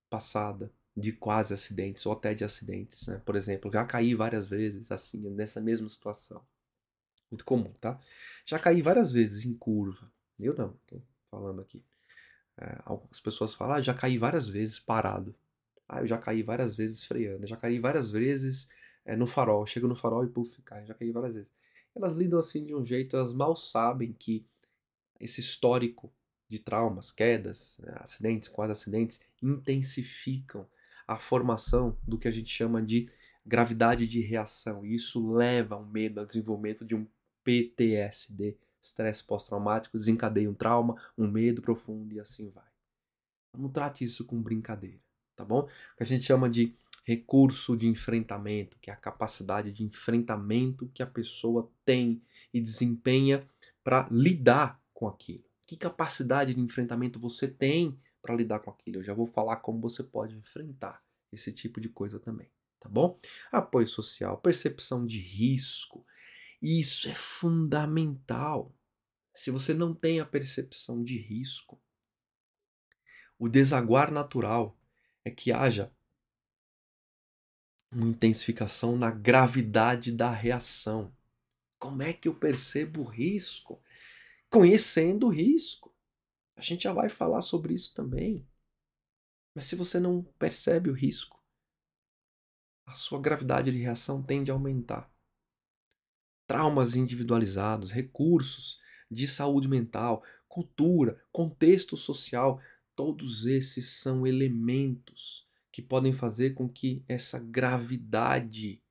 passada de quase acidentes ou até de acidentes, né? por exemplo, já caí várias vezes assim nessa mesma situação, muito comum, tá? Já caí várias vezes em curva, eu não, então, falando aqui. É, as pessoas falam, ah, já caí várias vezes parado. Ah, eu já caí várias vezes freando. Eu já caí várias vezes é, no farol. Chego no farol e puf, cai. Já caí várias vezes. Elas lidam assim de um jeito, elas mal sabem que esse histórico de traumas, quedas, né, acidentes, quase acidentes, intensificam a formação do que a gente chama de gravidade de reação. E isso leva ao medo, ao desenvolvimento de um PTSD, estresse pós-traumático desencadeia um trauma, um medo profundo e assim vai. Não trate isso com brincadeira, tá bom? O que a gente chama de recurso de enfrentamento, que é a capacidade de enfrentamento que a pessoa tem e desempenha para lidar com aquilo. Que capacidade de enfrentamento você tem para lidar com aquilo? Eu já vou falar como você pode enfrentar esse tipo de coisa também, tá bom? Apoio social, percepção de risco, e isso é fundamental. Se você não tem a percepção de risco, o desaguar natural é que haja uma intensificação na gravidade da reação. Como é que eu percebo o risco? Conhecendo o risco. A gente já vai falar sobre isso também. Mas se você não percebe o risco, a sua gravidade de reação tende a aumentar traumas individualizados, recursos de saúde mental, cultura, contexto social, todos esses são elementos que podem fazer com que essa gravidade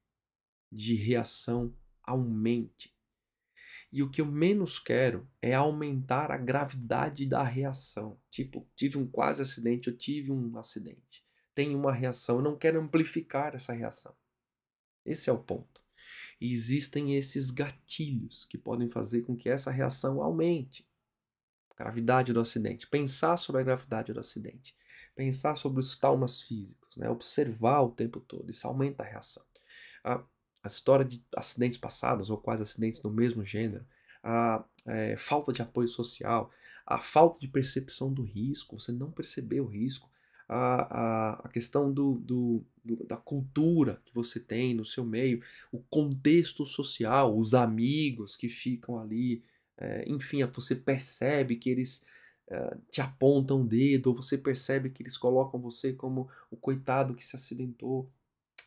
de reação aumente. E o que eu menos quero é aumentar a gravidade da reação. Tipo, tive um quase acidente, eu tive um acidente. Tenho uma reação, eu não quero amplificar essa reação. Esse é o ponto. E existem esses gatilhos que podem fazer com que essa reação aumente. Gravidade do acidente. Pensar sobre a gravidade do acidente. Pensar sobre os traumas físicos. Né? Observar o tempo todo. Isso aumenta a reação. A, ah, a história de acidentes passados ou quase acidentes do mesmo gênero. A é, falta de apoio social. A falta de percepção do risco. Você não percebeu o risco a, a, a questão do, do, do, da cultura que você tem no seu meio, o contexto social, os amigos que ficam ali, é, enfim, você percebe que eles é, te apontam o dedo, ou você percebe que eles colocam você como o coitado que se acidentou.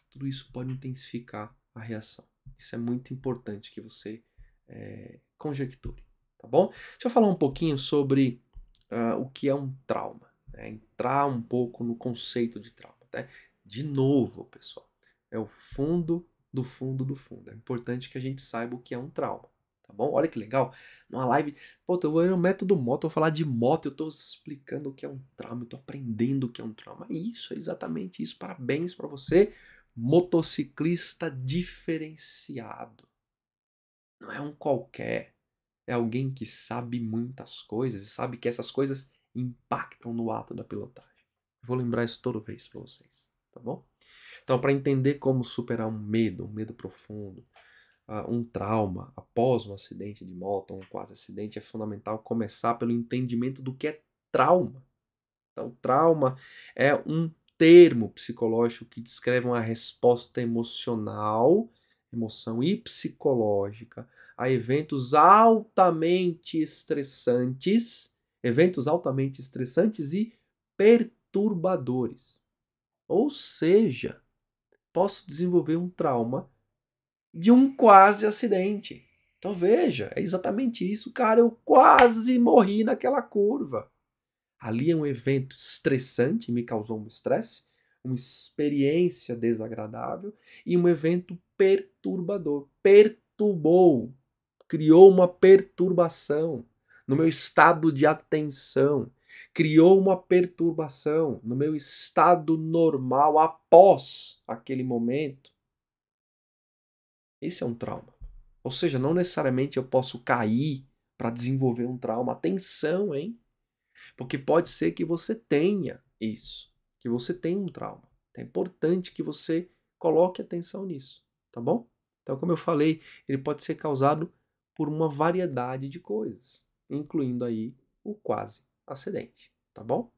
Tudo isso pode intensificar a reação. Isso é muito importante que você é, conjecture, tá bom? Deixa eu falar um pouquinho sobre uh, o que é um trauma né? entrar um pouco no conceito de trauma. Tá? De novo, pessoal, é o fundo do fundo do fundo. É importante que a gente saiba o que é um trauma. Tá bom? Olha que legal. Numa live, pô, eu vou no método moto, eu vou falar de moto, eu tô explicando o que é um trauma, eu tô aprendendo o que é um trauma. Isso, é exatamente isso. Parabéns para você, motociclista diferenciado. Não é um qualquer. É alguém que sabe muitas coisas e sabe que essas coisas impactam no ato da pilotagem. Vou lembrar isso toda vez para vocês, tá bom? Então, para entender como superar um medo, um medo profundo, uh, um trauma após um acidente de moto, um quase acidente, é fundamental começar pelo entendimento do que é trauma. Então, trauma é um termo psicológico que descreve uma resposta emocional, emoção e psicológica a eventos altamente estressantes eventos altamente estressantes e perturbadores. Ou seja, posso desenvolver um trauma de um quase acidente. Então veja, é exatamente isso, cara. Eu quase morri naquela curva. Ali é um evento estressante, me causou um estresse, uma experiência desagradável e um evento perturbador. Perturbou, criou uma perturbação no meu estado de atenção, criou uma perturbação no meu estado normal após aquele momento. Esse é um trauma. Ou seja, não necessariamente eu posso cair para desenvolver um trauma. Atenção, hein? Porque pode ser que você tenha isso, que você tenha um trauma. É importante que você coloque atenção nisso, tá bom? Então, como eu falei, ele pode ser causado por uma variedade de coisas incluindo aí o quase acidente, tá bom?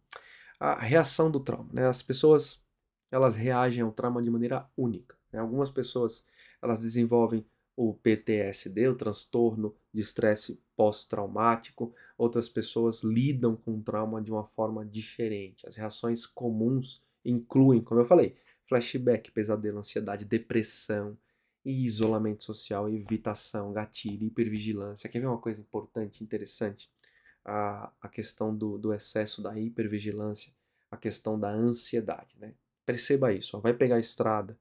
A reação do trauma, né? As pessoas elas reagem ao trauma de maneira única. Né? Algumas pessoas elas desenvolvem o PTSD, o transtorno de estresse pós-traumático. Outras pessoas lidam com o trauma de uma forma diferente. As reações comuns incluem, como eu falei, flashback, pesadelo, ansiedade, depressão, e isolamento social, evitação, gatilho, hipervigilância. Quer ver uma coisa importante, interessante? A, a questão do, do excesso da hipervigilância, a questão da ansiedade, né? Perceba isso, ó, vai pegar a estrada,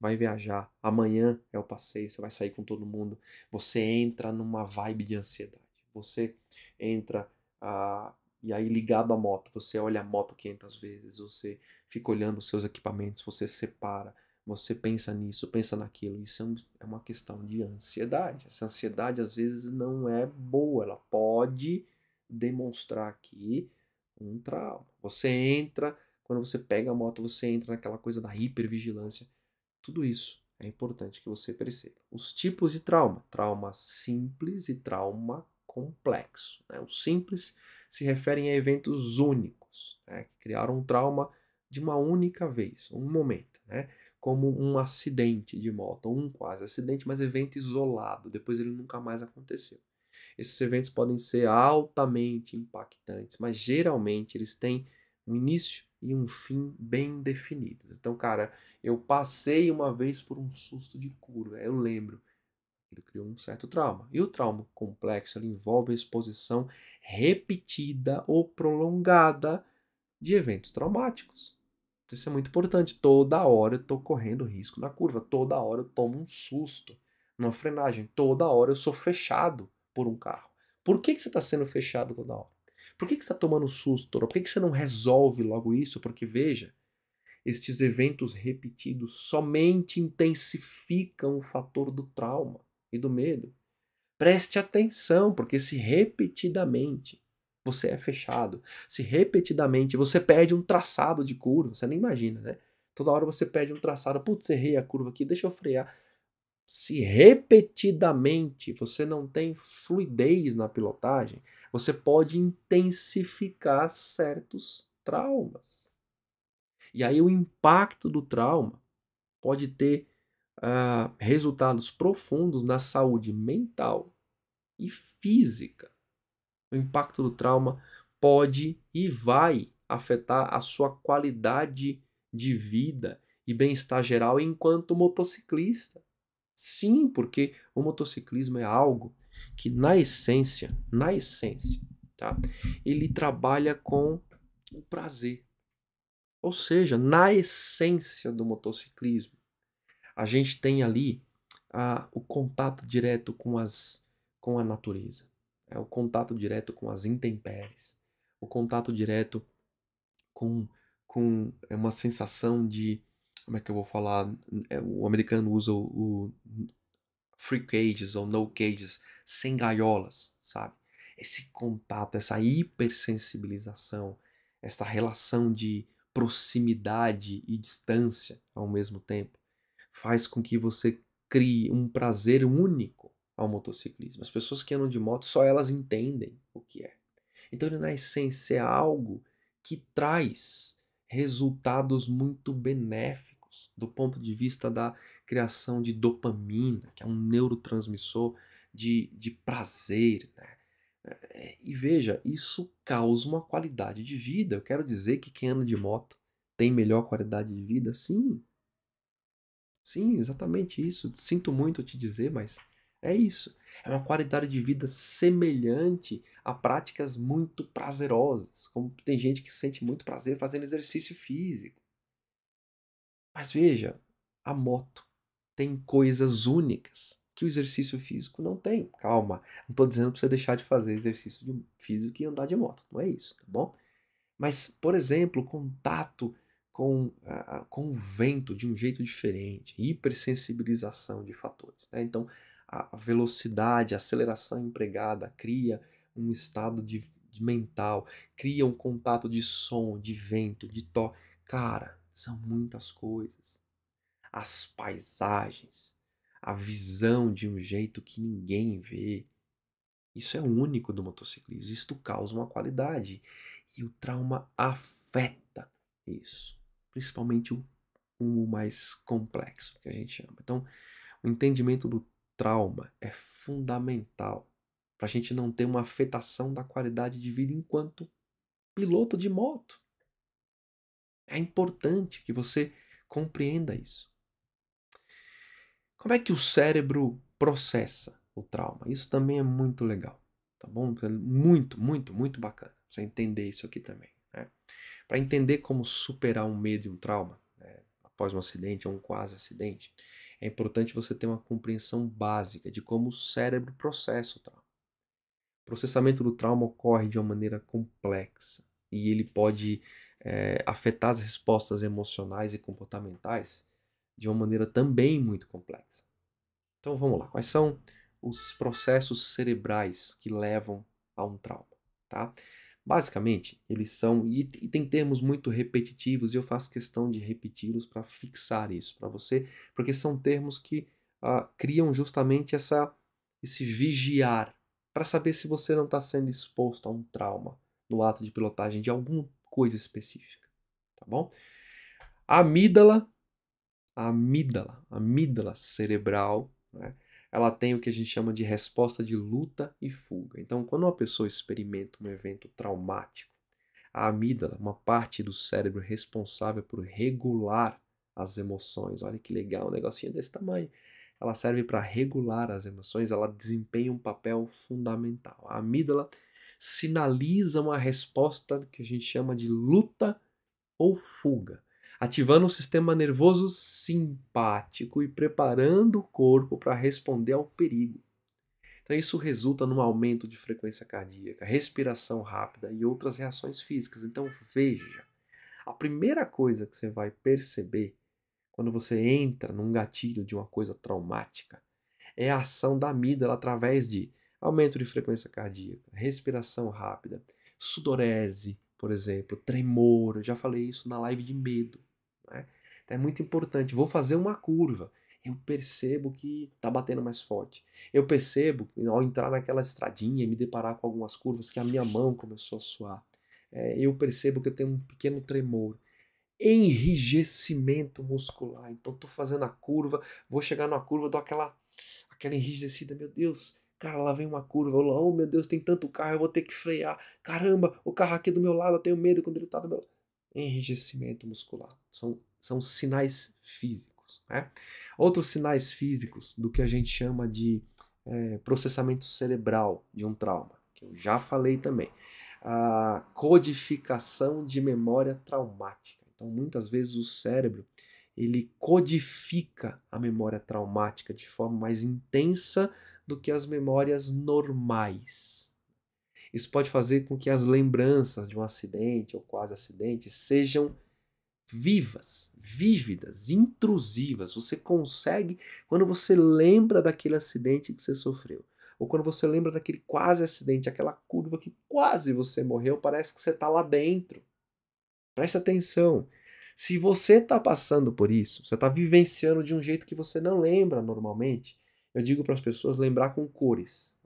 vai viajar, amanhã é o passeio, você vai sair com todo mundo, você entra numa vibe de ansiedade. Você entra ah, e aí ligado à moto, você olha a moto 500 vezes, você fica olhando os seus equipamentos, você separa, você pensa nisso, pensa naquilo. Isso é, é uma questão de ansiedade. Essa ansiedade às vezes não é boa, ela pode demonstrar aqui um trauma. Você entra, quando você pega a moto, você entra naquela coisa da hipervigilância. Tudo isso é importante que você perceba. Os tipos de trauma: trauma simples e trauma complexo. Né? Os simples se referem a eventos únicos, né? que criaram um trauma de uma única vez, um momento. Né? como um acidente de moto, um quase acidente, mas evento isolado, depois ele nunca mais aconteceu. Esses eventos podem ser altamente impactantes, mas geralmente eles têm um início e um fim bem definidos. Então, cara, eu passei uma vez por um susto de curva, eu lembro. Ele criou um certo trauma. E o trauma complexo envolve a exposição repetida ou prolongada de eventos traumáticos. Então, isso é muito importante. Toda hora eu estou correndo risco na curva, toda hora eu tomo um susto numa frenagem, toda hora eu sou fechado por um carro. Por que, que você está sendo fechado toda hora? Por que, que você está tomando susto toda hora? Por que, que você não resolve logo isso? Porque veja, estes eventos repetidos somente intensificam o fator do trauma e do medo. Preste atenção, porque se repetidamente você é fechado. Se repetidamente você perde um traçado de curva, você nem imagina, né? Toda hora você perde um traçado, putz, errei a curva aqui, deixa eu frear. Se repetidamente você não tem fluidez na pilotagem, você pode intensificar certos traumas. E aí o impacto do trauma pode ter uh, resultados profundos na saúde mental e física o impacto do trauma pode e vai afetar a sua qualidade de vida e bem-estar geral enquanto motociclista. Sim, porque o motociclismo é algo que na essência, na essência, tá? Ele trabalha com o prazer. Ou seja, na essência do motociclismo, a gente tem ali a ah, o contato direto com as com a natureza. É o contato direto com as intempéries, o contato direto com, com é uma sensação de. Como é que eu vou falar? É, o americano usa o, o free cages ou no cages, sem gaiolas, sabe? Esse contato, essa hipersensibilização, esta relação de proximidade e distância ao mesmo tempo, faz com que você crie um prazer único ao motociclismo. As pessoas que andam de moto, só elas entendem o que é. Então ele, na essência, é algo que traz resultados muito benéficos do ponto de vista da criação de dopamina, que é um neurotransmissor de, de prazer. Né? É, e veja, isso causa uma qualidade de vida. Eu quero dizer que quem anda de moto tem melhor qualidade de vida? Sim. Sim, exatamente isso. Sinto muito te dizer, mas é isso. É uma qualidade de vida semelhante a práticas muito prazerosas, como tem gente que sente muito prazer fazendo exercício físico. Mas veja, a moto tem coisas únicas que o exercício físico não tem. Calma, não estou dizendo para você deixar de fazer exercício físico e andar de moto, não é isso, tá bom? Mas, por exemplo, contato com, com o vento de um jeito diferente, hipersensibilização de fatores. Né? Então, a velocidade, a aceleração empregada cria um estado de, de mental, cria um contato de som, de vento, de to. Cara, são muitas coisas. As paisagens, a visão de um jeito que ninguém vê. Isso é único do motociclismo. Isto causa uma qualidade. E o trauma afeta isso. Principalmente o, o mais complexo, que a gente chama. Então, o entendimento do trauma é fundamental para a gente não ter uma afetação da qualidade de vida enquanto piloto de moto. É importante que você compreenda isso. Como é que o cérebro processa o trauma? Isso também é muito legal, tá bom? É muito, muito, muito bacana você entender isso aqui também. Né? Para entender como superar um medo e um trauma né? após um acidente ou um quase acidente, é importante você ter uma compreensão básica de como o cérebro processa o trauma. O processamento do trauma ocorre de uma maneira complexa e ele pode é, afetar as respostas emocionais e comportamentais de uma maneira também muito complexa. Então vamos lá, quais são os processos cerebrais que levam a um trauma? Tá? Basicamente, eles são, e, tem termos muito repetitivos, e eu faço questão de repeti-los para fixar isso para você, porque são termos que uh, criam justamente essa, esse vigiar, para saber se você não está sendo exposto a um trauma no ato de pilotagem de alguma coisa específica, tá bom? A amígdala, a amígdala, a amígdala cerebral, né? ela tem o que a gente chama de resposta de luta e fuga. Então, quando uma pessoa experimenta um evento traumático, a amígdala, uma parte do cérebro responsável por regular as emoções, olha que legal, um negocinho desse tamanho. Ela serve para regular as emoções, ela desempenha um papel fundamental. A amígdala sinaliza uma resposta que a gente chama de luta ou fuga ativando o sistema nervoso simpático e preparando o corpo para responder ao perigo. Então, isso resulta num aumento de frequência cardíaca, respiração rápida e outras reações físicas. Então, veja, a primeira coisa que você vai perceber quando você entra num gatilho de uma coisa traumática é a ação da amígdala através de aumento de frequência cardíaca, respiração rápida, sudorese, por exemplo, tremor. Eu já falei isso na live de medo. Né? Então é muito importante. Vou fazer uma curva. Eu percebo que está batendo mais forte. Eu percebo, ao entrar naquela estradinha e me deparar com algumas curvas, que a minha mão começou a suar. É, eu percebo que eu tenho um pequeno tremor enrijecimento muscular. Então estou fazendo a curva, vou chegar numa curva, dou aquela aquela enrijecida, meu Deus. Cara, lá vem uma curva, oh meu Deus, tem tanto carro, eu vou ter que frear. Caramba, o carro aqui do meu lado, eu tenho medo quando ele está do meu lado enrijecimento muscular. São, são sinais físicos. Né? Outros sinais físicos do que a gente chama de é, processamento cerebral de um trauma, que eu já falei também. A codificação de memória traumática. Então, muitas vezes o cérebro ele codifica a memória traumática de forma mais intensa do que as memórias normais. Isso pode fazer com que as lembranças de um acidente ou quase acidente sejam vivas, vívidas, intrusivas. Você consegue quando você lembra daquele acidente que você sofreu. Ou quando você lembra daquele quase acidente, aquela curva que quase você morreu, parece que você está lá dentro. Preste atenção. Se você está passando por isso, você está vivenciando de um jeito que você não lembra normalmente, eu digo para as pessoas lembrar com cores.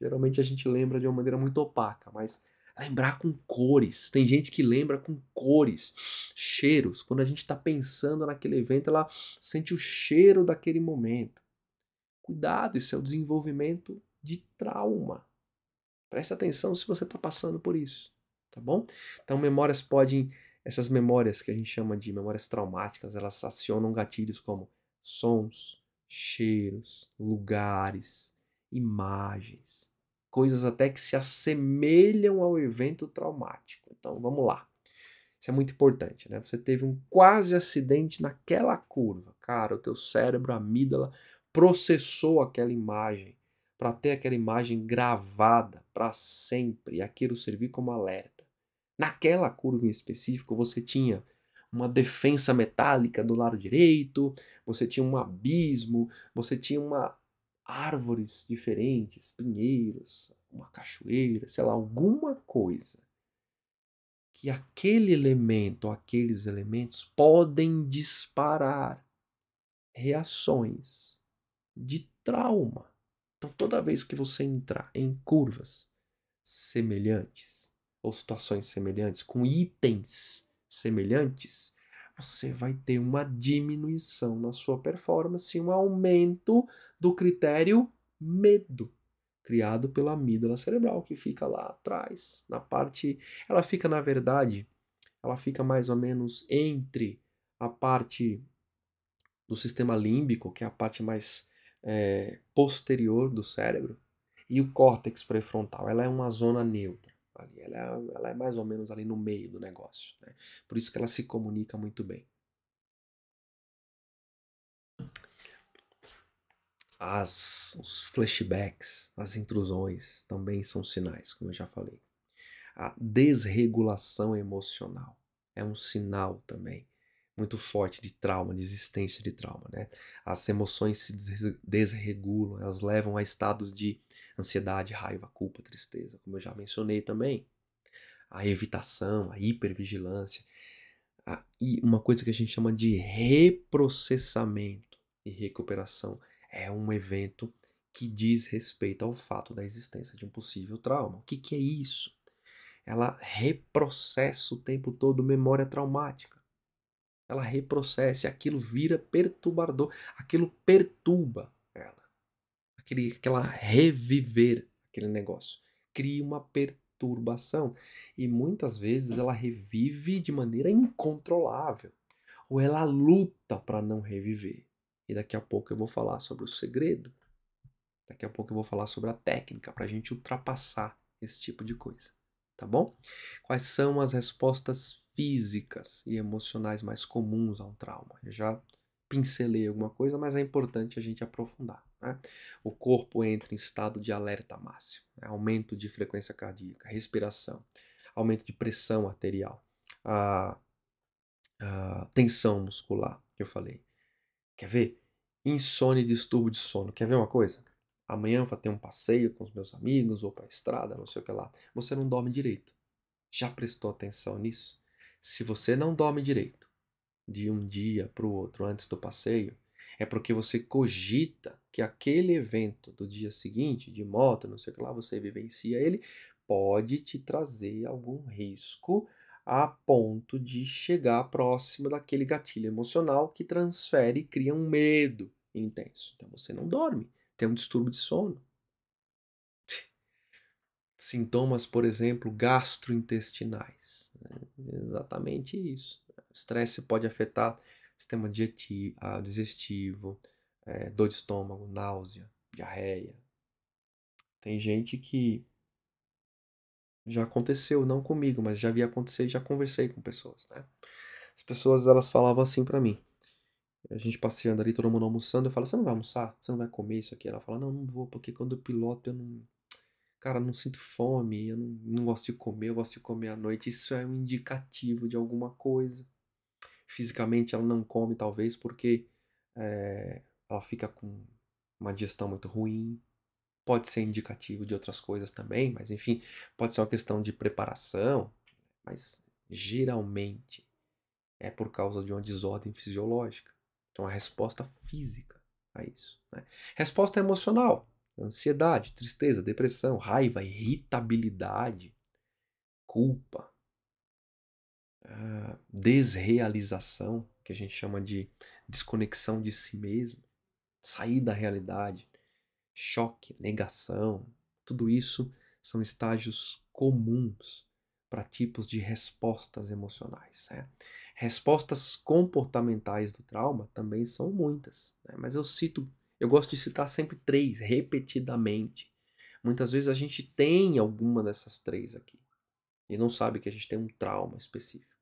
Geralmente a gente lembra de uma maneira muito opaca, mas lembrar com cores. Tem gente que lembra com cores, cheiros. Quando a gente está pensando naquele evento, ela sente o cheiro daquele momento. Cuidado, isso é o desenvolvimento de trauma. Preste atenção se você está passando por isso, tá bom? Então, memórias podem. Essas memórias que a gente chama de memórias traumáticas, elas acionam gatilhos como sons, cheiros, lugares, imagens, coisas até que se assemelham ao evento traumático. Então vamos lá. Isso é muito importante, né? Você teve um quase acidente naquela curva. Cara, o teu cérebro, a amígdala, processou aquela imagem para ter aquela imagem gravada para sempre e aquilo servir como alerta. Naquela curva em específico, você tinha uma defensa metálica do lado direito, você tinha um abismo, você tinha uma árvores diferentes, pinheiros, uma cachoeira, sei lá, alguma coisa que aquele elemento, aqueles elementos podem disparar reações de trauma. Então, toda vez que você entrar em curvas semelhantes ou situações semelhantes com itens semelhantes, você vai ter uma diminuição na sua performance e um aumento do critério medo, criado pela amígdala cerebral, que fica lá atrás, na parte. Ela fica, na verdade, ela fica mais ou menos entre a parte do sistema límbico, que é a parte mais é, posterior do cérebro, e o córtex pré-frontal. Ela é uma zona neutra ali. Ela é, ela é mais ou menos ali no meio do negócio. Né? Por isso que ela se comunica muito bem. As, os flashbacks, as intrusões também são sinais, como eu já falei. A desregulação emocional é um sinal também muito forte de trauma, de existência de trauma, né? As emoções se desregulam, elas levam a estados de ansiedade, raiva, culpa, tristeza, como eu já mencionei também. A evitação, a hipervigilância. A, e uma coisa que a gente chama de reprocessamento e recuperação é um evento que diz respeito ao fato da existência de um possível trauma. O que, que é isso? Ela reprocessa o tempo todo memória traumática ela reprocessa, e aquilo vira perturbador, aquilo perturba ela. Aquele, aquela reviver aquele negócio. Cria uma perturbação. E muitas vezes ela revive de maneira incontrolável. Ou ela luta para não reviver. E daqui a pouco eu vou falar sobre o segredo. Daqui a pouco eu vou falar sobre a técnica para a gente ultrapassar esse tipo de coisa. Tá bom? Quais são as respostas físicas e emocionais mais comuns a um trauma. Eu já pincelei alguma coisa, mas é importante a gente aprofundar. Né? O corpo entra em estado de alerta máximo, né? aumento de frequência cardíaca, respiração, aumento de pressão arterial, a, a tensão muscular, que eu falei. Quer ver? Insônia e distúrbio de sono. Quer ver uma coisa? Amanhã eu vou ter um passeio com os meus amigos, ou para a estrada, não sei o que lá. Você não dorme direito. Já prestou atenção nisso? Se você não dorme direito de um dia para o outro antes do passeio, é porque você cogita que aquele evento do dia seguinte, de moto, não sei o que lá, você vivencia ele, pode te trazer algum risco a ponto de chegar próximo daquele gatilho emocional que transfere e cria um medo intenso. Então você não dorme, tem um distúrbio de sono. Sintomas, por exemplo, gastrointestinais é exatamente isso. Estresse pode afetar sistema ah, digestivo, é, dor de estômago, náusea, diarreia. Tem gente que já aconteceu, não comigo, mas já vi acontecer e já conversei com pessoas, né? As pessoas elas falavam assim para mim. A gente passeando ali, todo mundo almoçando, eu falo: "Você não vai almoçar? Você não vai comer isso aqui?" Ela fala: "Não, não vou, porque quando eu piloto eu não cara, não sinto fome, eu não, não gosto de comer, eu gosto de comer à noite, isso é um indicativo de alguma coisa. Fisicamente ela não come, talvez, porque é, ela fica com uma digestão muito ruim. Pode ser indicativo de outras coisas também, mas enfim, pode ser uma questão de preparação, mas geralmente é por causa de uma desordem fisiológica. Então, a resposta física a isso. Né? Resposta emocional ansiedade, tristeza, depressão, raiva, irritabilidade, culpa, ah, desrealização, que a gente chama de desconexão de si mesmo, sair da realidade, choque, negação, tudo isso são estágios comuns para tipos de respostas emocionais. Né? Respostas comportamentais do trauma também são muitas, né? mas eu cito eu gosto de citar sempre três, repetidamente. Muitas vezes a gente tem alguma dessas três aqui e não sabe que a gente tem um trauma específico.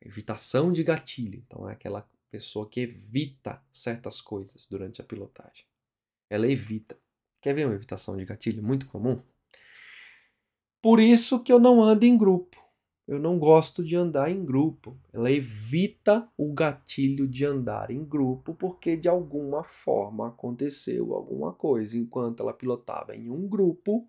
Evitação de gatilho, então é aquela pessoa que evita certas coisas durante a pilotagem. Ela evita. Quer ver uma evitação de gatilho muito comum? Por isso que eu não ando em grupo. Eu não gosto de andar em grupo. Ela evita o gatilho de andar em grupo porque de alguma forma aconteceu alguma coisa enquanto ela pilotava em um grupo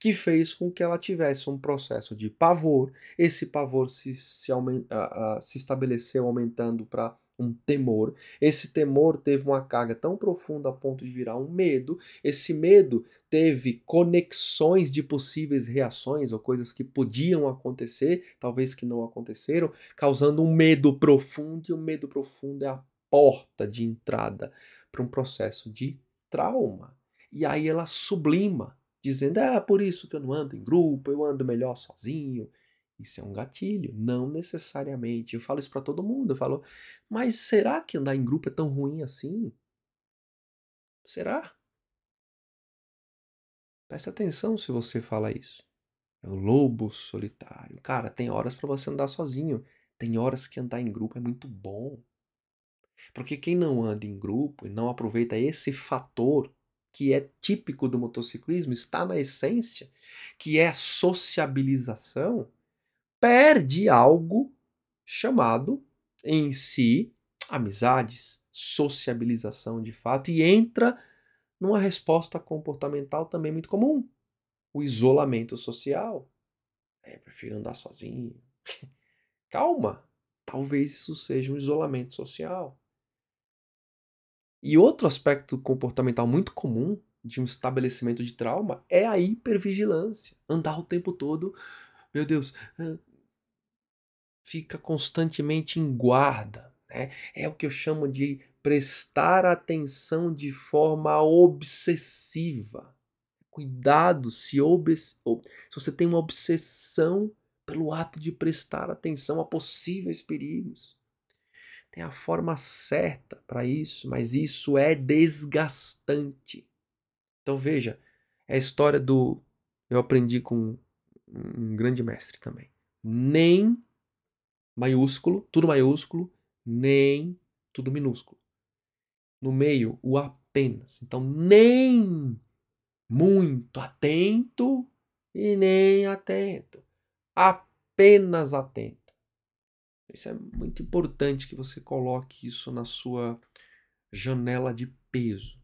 que fez com que ela tivesse um processo de pavor. Esse pavor se, se, aumenta, uh, uh, ah, se estabeleceu aumentando para um temor. Esse temor teve uma carga tão profunda a ponto de virar um medo. Esse medo teve conexões de possíveis reações ou coisas que podiam acontecer, talvez que não aconteceram, causando um medo profundo. E o medo profundo é a porta de entrada para um processo de trauma. E aí ela sublima, dizendo: é ah, por isso que eu não ando em grupo, eu ando melhor sozinho, isso é um gatilho, não necessariamente. Eu falo isso para todo mundo. Eu falo, mas será que andar em grupo é tão ruim assim? Será? Preste atenção se você fala isso. É o um lobo solitário. Cara, tem horas para você andar sozinho. Tem horas que andar em grupo é muito bom. Porque quem não anda em grupo e não aproveita esse fator que é típico do motociclismo, está na essência, que é a sociabilização, perde algo chamado em si amizades, sociabilização de fato e entra numa resposta comportamental também muito comum, o isolamento social. É, prefiro andar sozinho. Calma, talvez isso seja um isolamento social. E outro aspecto comportamental muito comum de um estabelecimento de trauma é a hipervigilância. Andar o tempo todo, meu Deus, fica constantemente em guarda. Né? É o que eu chamo de prestar atenção de forma obsessiva. Cuidado se, se você tem uma obsessão pelo ato de prestar atenção a possíveis perigos. Tem a forma certa para isso, mas isso é desgastante. Então veja, é a história do. Eu aprendi com um grande mestre também. Nem maiúsculo, tudo maiúsculo, nem, tudo minúsculo. No meio, o apenas. Então, nem muito atento e nem atento. Apenas atento. Isso é muito importante que você coloque isso na sua janela de peso.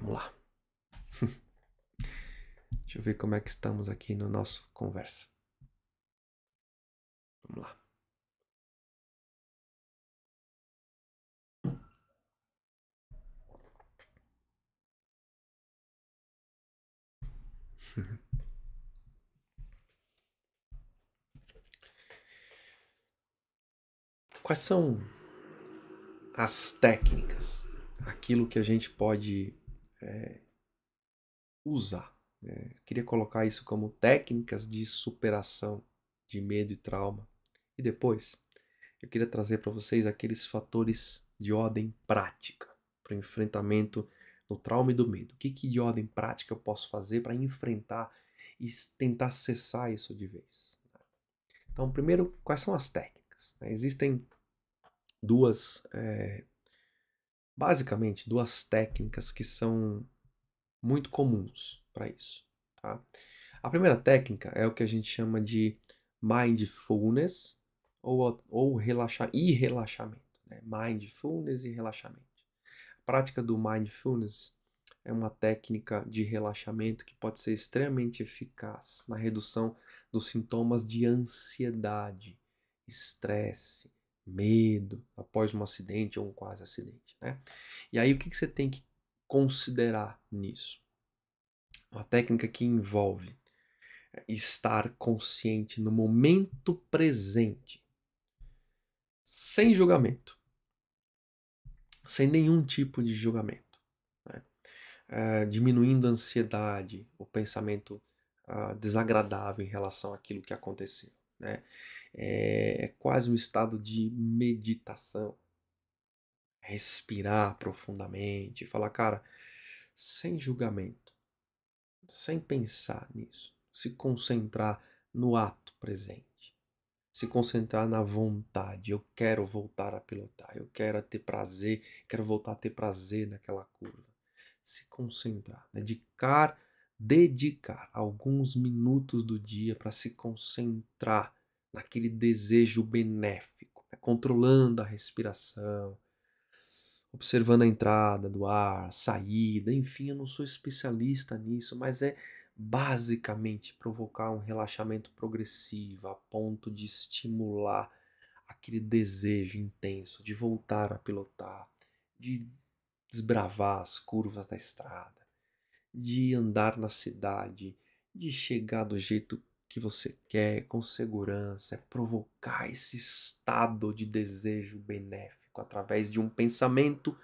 Vamos lá. Deixa eu ver como é que estamos aqui no nosso conversa. Vamos lá. Quais são as técnicas, aquilo que a gente pode é, usar é, queria colocar isso como técnicas de superação de medo e trauma. E depois, eu queria trazer para vocês aqueles fatores de ordem prática para o enfrentamento do trauma e do medo. O que, que de ordem prática eu posso fazer para enfrentar e tentar cessar isso de vez? Então, primeiro, quais são as técnicas? Né? Existem duas, é, basicamente, duas técnicas que são muito comuns para isso. Tá? A primeira técnica é o que a gente chama de mindfulness ou, ou relaxa, e relaxamento. Né? Mindfulness e relaxamento. A prática do mindfulness é uma técnica de relaxamento que pode ser extremamente eficaz na redução dos sintomas de ansiedade, estresse, medo após um acidente ou um quase acidente. Né? E aí o que, que você tem que considerar nisso? Uma técnica que envolve estar consciente no momento presente, sem julgamento, sem nenhum tipo de julgamento, né? é, diminuindo a ansiedade, o pensamento ah, desagradável em relação àquilo que aconteceu. Né? É, é quase um estado de meditação. Respirar profundamente, falar, cara, sem julgamento sem pensar nisso, se concentrar no ato presente, se concentrar na vontade. Eu quero voltar a pilotar, eu quero ter prazer, quero voltar a ter prazer naquela curva. Se concentrar, dedicar, dedicar alguns minutos do dia para se concentrar naquele desejo benéfico, né? controlando a respiração, observando a entrada do ar, saída, enfim, eu não sou especialista nisso, mas é basicamente provocar um relaxamento progressivo a ponto de estimular aquele desejo intenso de voltar a pilotar, de desbravar as curvas da estrada, de andar na cidade, de chegar do jeito que você quer com segurança, é provocar esse estado de desejo benéfico através de um pensamento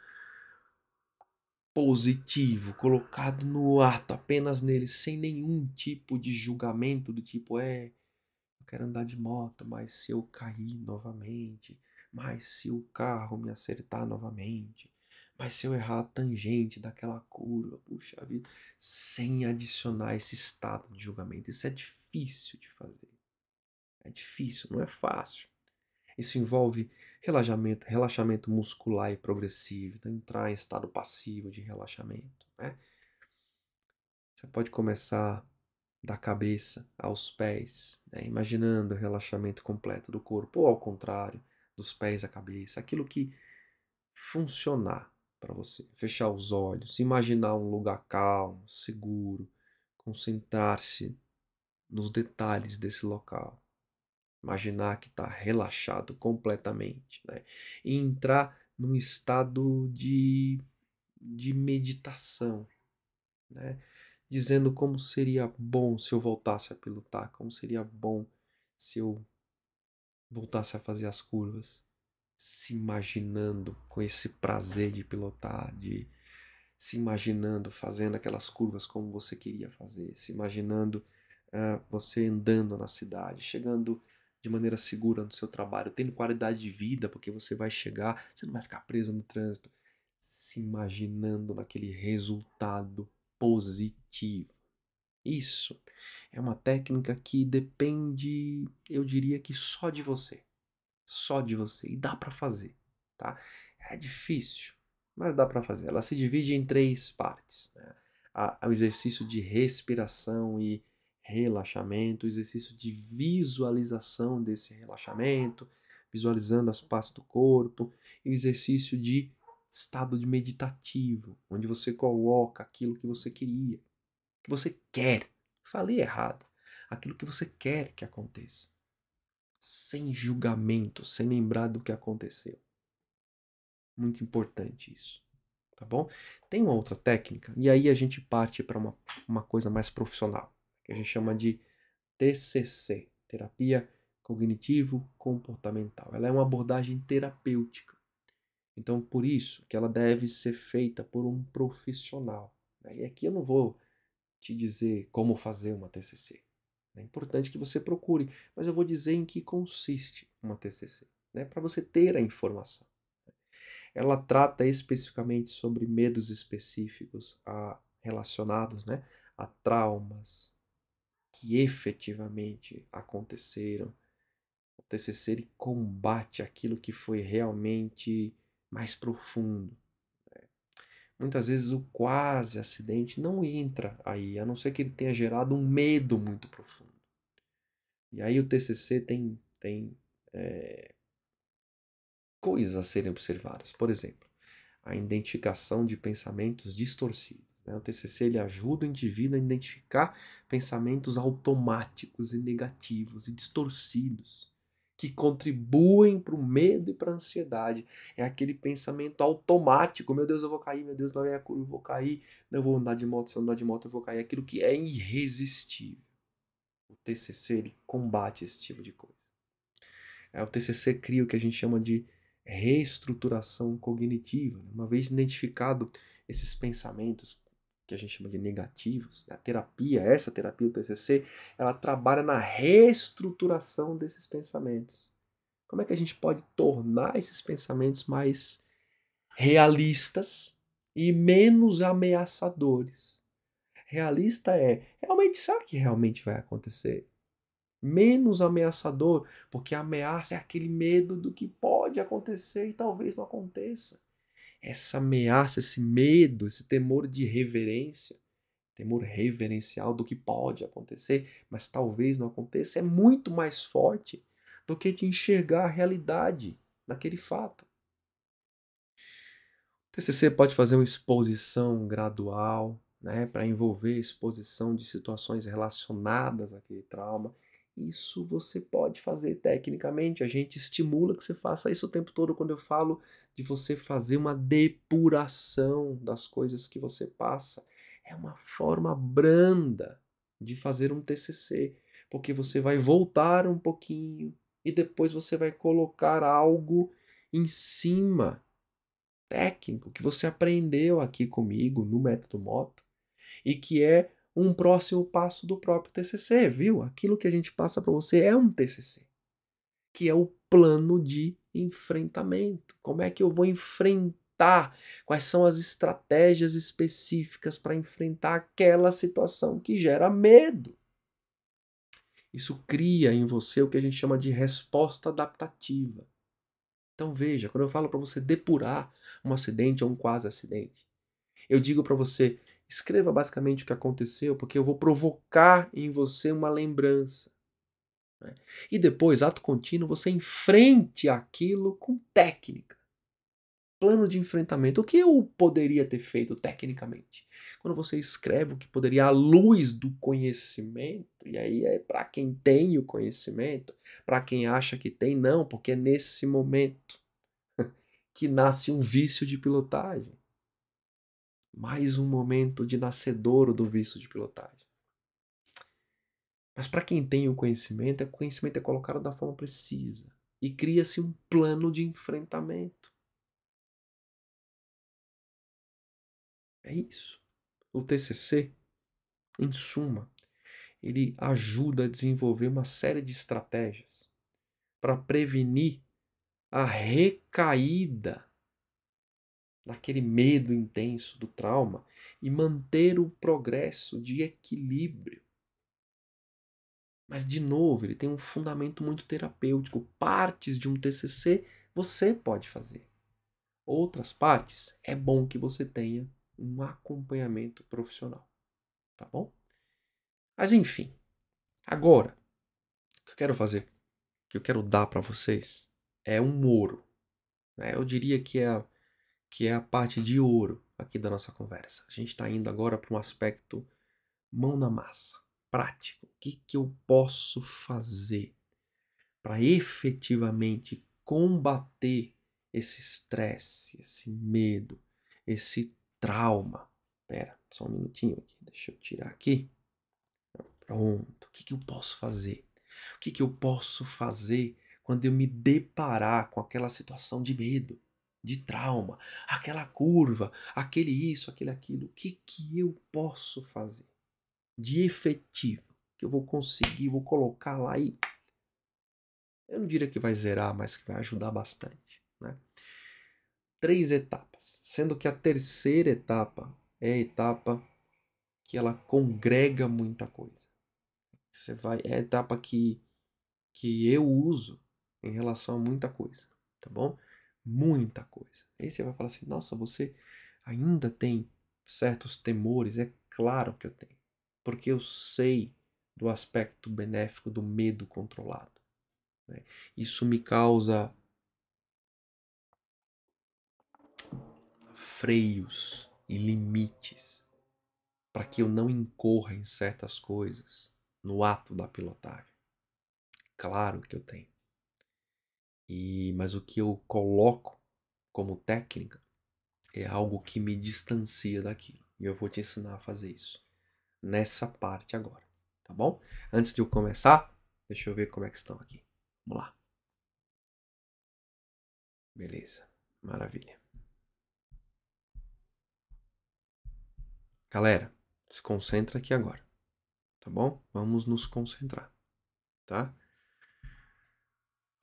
positivo, colocado no ato, apenas nele, sem nenhum tipo de julgamento do tipo, é, eu quero andar de moto, mas se eu cair novamente, mas se o carro me acertar novamente, mas se eu errar a tangente daquela curva, puxa vida, sem adicionar esse estado de julgamento. Isso é difícil de fazer. É difícil, não é fácil. Isso envolve relaxamento, relaxamento muscular e progressivo, então entrar em estado passivo de relaxamento. Né? Você pode começar da cabeça aos pés, né? imaginando o relaxamento completo do corpo, ou ao contrário, dos pés à cabeça, aquilo que funcionar para você. Fechar os olhos, imaginar um lugar calmo, seguro, concentrar-se nos detalhes desse local imaginar que está relaxado completamente, né? e entrar num estado de, de meditação, né? dizendo como seria bom se eu voltasse a pilotar, como seria bom se eu voltasse a fazer as curvas, se imaginando com esse prazer de pilotar, de se imaginando fazendo aquelas curvas como você queria fazer, se imaginando uh, você andando na cidade, chegando de maneira segura no seu trabalho, tendo qualidade de vida, porque você vai chegar, você não vai ficar preso no trânsito, se imaginando naquele resultado positivo. Isso é uma técnica que depende, eu diria que só de você. Só de você. E dá para fazer, tá? É difícil, mas dá para fazer. Ela se divide em três partes: né? o exercício de respiração e relaxamento, exercício de visualização desse relaxamento, visualizando as partes do corpo, e o exercício de estado de meditativo, onde você coloca aquilo que você queria, que você quer. Falei errado. Aquilo que você quer que aconteça. Sem julgamento, sem lembrar do que aconteceu. Muito importante isso. Tá bom? Tem uma outra técnica, e aí a gente parte para uma, uma coisa mais profissional que a gente chama de TCC, terapia cognitivo comportamental. Ela é uma abordagem terapêutica. Então, por isso que ela deve ser feita por um profissional. Né? E aqui eu não vou te dizer como fazer uma TCC. Né? É importante que você procure, mas eu vou dizer em que consiste uma TCC, né? para você ter a informação. Ela trata especificamente sobre medos específicos a, relacionados né? a traumas, que efetivamente aconteceram. O TCC combate aquilo que foi realmente mais profundo. Né. Muitas vezes o quase acidente não entra aí, a não ser que ele tenha gerado um medo muito profundo. E aí o TCC tem, tem é, coisas a serem observadas. Por exemplo, a identificação de pensamentos distorcidos. Né? O TCC ele ajuda o indivíduo a identificar pensamentos automáticos e negativos e distorcidos que contribuem para o medo e para a ansiedade. É aquele pensamento automático: meu Deus, eu vou cair, meu Deus, não é a curva, eu vou cair, não vou andar de moto, se eu andar de moto, eu vou cair. Aquilo que é irresistível. O TCC ele combate esse tipo de coisa. É, o TCC cria o que a gente chama de reestruturação cognitiva. Né? Uma vez identificado esses pensamentos, que a gente chama de negativos, né? a terapia, essa terapia, o TCC, ela trabalha na reestruturação desses pensamentos. Como é que a gente pode tornar esses pensamentos mais realistas e menos ameaçadores? Realista é realmente o que realmente vai acontecer? Menos ameaçador, porque ameaça é aquele medo do que pode acontecer e talvez não aconteça essa ameaça, esse medo, esse temor de reverência, temor reverencial do que pode acontecer, mas talvez não aconteça, é muito mais forte do que de enxergar a realidade daquele fato. O TCC pode fazer uma exposição gradual, né, para envolver exposição de situações relacionadas àquele trauma isso você pode fazer tecnicamente, a gente estimula que você faça isso o tempo todo quando eu falo de você fazer uma depuração das coisas que você passa. É uma forma branda de fazer um TCC, porque você vai voltar um pouquinho e depois você vai colocar algo em cima técnico que você aprendeu aqui comigo no método moto e que é um próximo passo do próprio TCC, viu? Aquilo que a gente passa para você é um TCC, que é o plano de enfrentamento. Como é que eu vou enfrentar? Quais são as estratégias específicas para enfrentar aquela situação que gera medo? Isso cria em você o que a gente chama de resposta adaptativa. Então veja, quando eu falo para você depurar um acidente ou um quase acidente, eu digo para você, escreva basicamente o que aconteceu, porque eu vou provocar em você uma lembrança. Né? E depois, ato contínuo, você enfrente aquilo com técnica. Plano de enfrentamento. O que eu poderia ter feito tecnicamente? Quando você escreve o que poderia à luz do conhecimento, e aí é para quem tem o conhecimento, para quem acha que tem, não, porque é nesse momento que nasce um vício de pilotagem mais um momento de nascedor do visto de pilotagem. Mas para quem tem o conhecimento, o conhecimento é colocado da forma precisa e cria-se um plano de enfrentamento. É isso. O TCC, em suma, ele ajuda a desenvolver uma série de estratégias para prevenir a recaída daquele medo intenso do trauma e manter o progresso de equilíbrio. Mas, de novo, ele tem um fundamento muito terapêutico. Partes de um TCC você pode fazer. Outras partes, é bom que você tenha um acompanhamento profissional. Tá bom? Mas, enfim, agora, o que eu quero fazer, o que eu quero dar para vocês é um ouro. Né? Eu diria que é que é a parte de ouro aqui da nossa conversa. A gente está indo agora para um aspecto mão na massa, prático. O que, que eu posso fazer para efetivamente combater esse estresse, esse medo, esse trauma? Pera, só um minutinho aqui, deixa eu tirar aqui. Pronto, o que, que eu posso fazer? O que, que eu posso fazer quando eu me deparar com aquela situação de medo? de trauma, aquela curva, aquele isso, aquele aquilo. O que, que eu posso fazer de efetivo que eu vou conseguir, vou colocar lá e. Eu não diria que vai zerar, mas que vai ajudar bastante. Né? Três etapas, sendo que a terceira etapa é a etapa que ela congrega muita coisa. Você vai, é a etapa que, que eu uso em relação a muita coisa, tá bom? muita coisa. Aí você vai falar assim: nossa, você ainda tem certos temores? É claro que eu tenho, porque eu sei do aspecto benéfico do medo controlado. Né? Isso me causa freios e limites para que eu não incorra em certas coisas no ato da pilotagem. Claro que eu tenho. E mas o que eu coloco como técnica é algo que me distancia daquilo. E eu vou te ensinar a fazer isso nessa parte agora, tá bom? Antes de eu começar, deixa eu ver como é que estão aqui. Vamos lá. Beleza. Maravilha. Galera, se concentra aqui agora. Tá bom? Vamos nos concentrar, tá?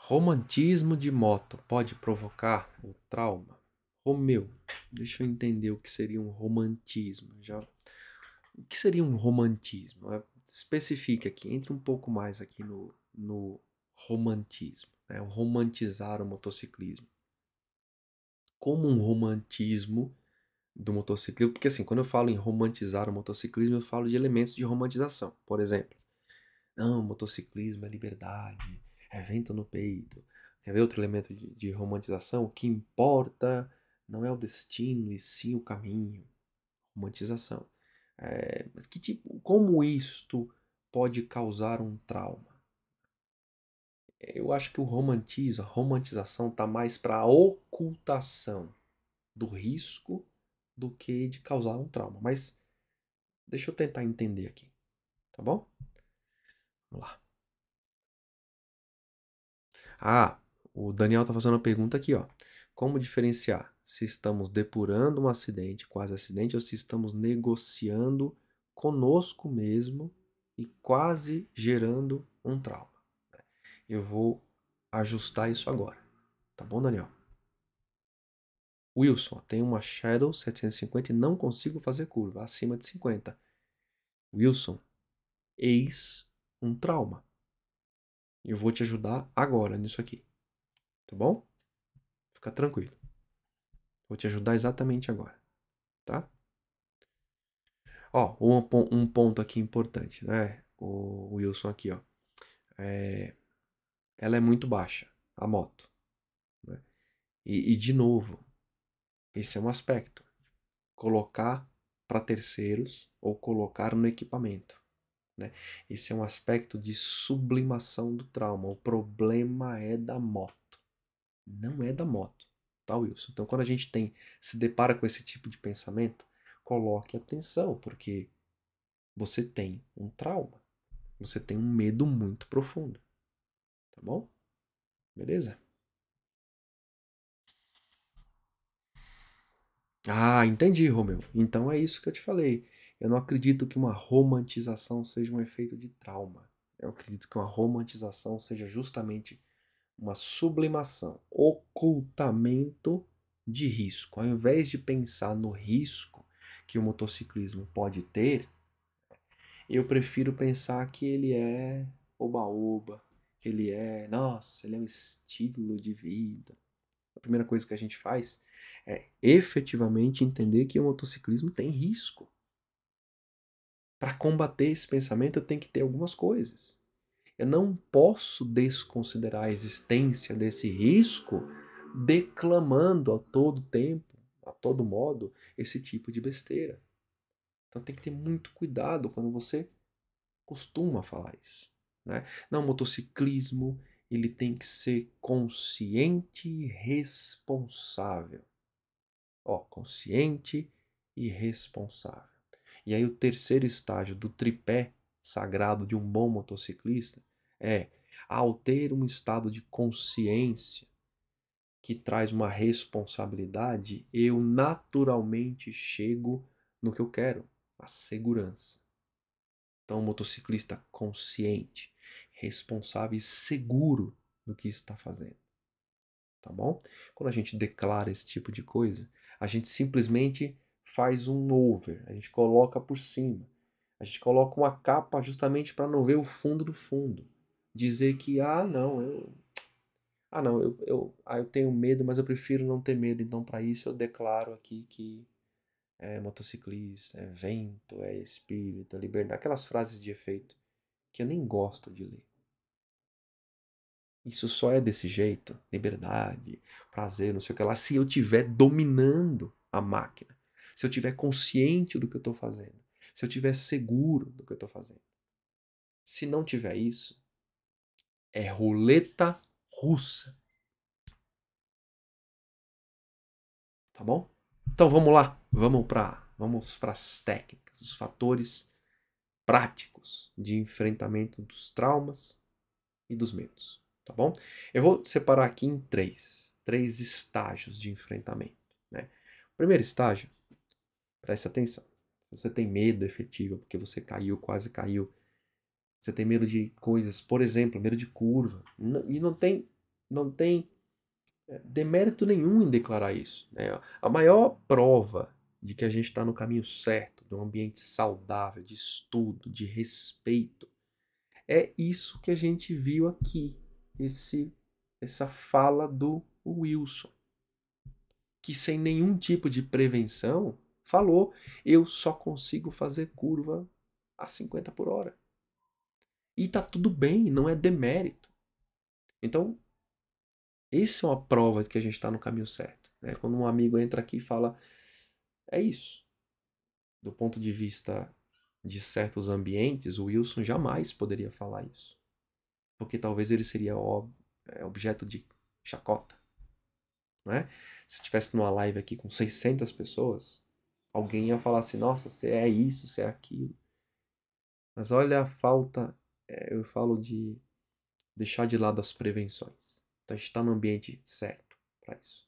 Romantismo de moto pode provocar o trauma? Romeu, deixa eu entender o que seria um romantismo. Já... O que seria um romantismo? É, Especifica aqui, entre um pouco mais aqui no, no romantismo, né? romantizar o motociclismo. Como um romantismo do motociclismo, porque assim, quando eu falo em romantizar o motociclismo, eu falo de elementos de romantização. Por exemplo, não, motociclismo é liberdade, é vento no peito. Quer ver outro elemento de, de romantização? O que importa não é o destino, e sim o caminho. Romantização. É, mas que tipo, como isto pode causar um trauma? Eu acho que o romantismo, a romantização está mais para a ocultação do risco do que de causar um trauma. Mas deixa eu tentar entender aqui, tá bom? Vamos lá. Ah, o Daniel está fazendo uma pergunta aqui, ó. Como diferenciar se estamos depurando um acidente, quase acidente, ou se estamos negociando conosco mesmo e quase gerando um trauma? Eu vou ajustar isso agora. Tá bom, Daniel? Wilson, tem uma Shadow 750 e não consigo fazer curva acima de 50. Wilson, eis um trauma eu vou te ajudar agora nisso aqui. Tá bom? Fica tranquilo. Vou te ajudar exatamente agora. Tá? Ó, um, um ponto aqui importante, né? O Wilson aqui, ó. É, ela é muito baixa, a moto. Né? E, e, de novo, esse é um aspecto. Colocar para terceiros ou colocar no equipamento. Né? Esse é um aspecto de sublimação do trauma. O problema é da moto, não é da moto, tá, Wilson? Então, quando a gente tem se depara com esse tipo de pensamento, coloque atenção, porque você tem um trauma, você tem um medo muito profundo, tá bom? Beleza? Ah, entendi, Romeu. Então é isso que eu te falei. Eu não acredito que uma romantização seja um efeito de trauma. Eu acredito que uma romantização seja justamente uma sublimação, ocultamento de risco. Ao invés de pensar no risco que o motociclismo pode ter, eu prefiro pensar que ele é oba-oba, que ele é, nossa, ele é um estilo de vida. A primeira coisa que a gente faz é efetivamente entender que o motociclismo tem risco. Para combater esse pensamento, eu tenho que ter algumas coisas. Eu não posso desconsiderar a existência desse risco declamando a todo tempo, a todo modo, esse tipo de besteira. Então tem que ter muito cuidado quando você costuma falar isso. Né? Não, o motociclismo ele tem que ser consciente e responsável. Ó, consciente e responsável. E aí o terceiro estágio do tripé sagrado de um bom motociclista é ao ter um estado de consciência que traz uma responsabilidade, eu naturalmente chego no que eu quero, a segurança. Então, um motociclista consciente, responsável e seguro do que está fazendo. Tá bom? Quando a gente declara esse tipo de coisa, a gente simplesmente faz um over, a gente coloca por cima. A gente coloca uma capa justamente para não ver o fundo do fundo. Dizer que, ah, não, eu. Ah, não, eu, eu, ah, eu tenho medo, mas eu prefiro não ter medo. Então, para isso, eu declaro aqui que é motociclista, é vento, é espírito, é liberdade. Aquelas frases de efeito que eu nem gosto de ler. Isso só é desse jeito, liberdade, prazer, não sei o que lá, se eu estiver dominando a máquina se eu tiver consciente do que eu estou fazendo, se eu tiver seguro do que eu estou fazendo. Se não tiver isso, é roleta russa. Tá bom? Então vamos lá, vamos para vamos as técnicas, os fatores práticos de enfrentamento dos traumas e dos medos, tá bom? Eu vou separar aqui em três, três estágios de enfrentamento, né? O primeiro estágio Preste atenção. Se você tem medo efetivo, porque você caiu, quase caiu, você tem medo de coisas, por exemplo, medo de curva, e não tem, não tem eh, demérito nenhum em declarar isso. Né? A maior prova de que a gente está no caminho certo, de um ambiente saudável, de estudo, de respeito, é isso que a gente viu aqui, esse, essa fala do Wilson, que sem nenhum tipo de prevenção falou, eu só consigo fazer curva a 50 por hora. E tá tudo bem, não é demérito. Então, essa é uma prova de que a gente está no caminho certo. Né? Quando um amigo entra aqui e fala, é isso. Do ponto de vista de certos ambientes, o Wilson jamais poderia falar isso. Porque talvez ele seria é, objeto de chacota. Né? Se estivesse numa live aqui com 600 pessoas, Alguém ia falar assim: nossa, você é isso, você é aquilo. Mas olha a falta, eh, eu falo de deixar de lado as prevenções. Então a gente está no ambiente certo para isso.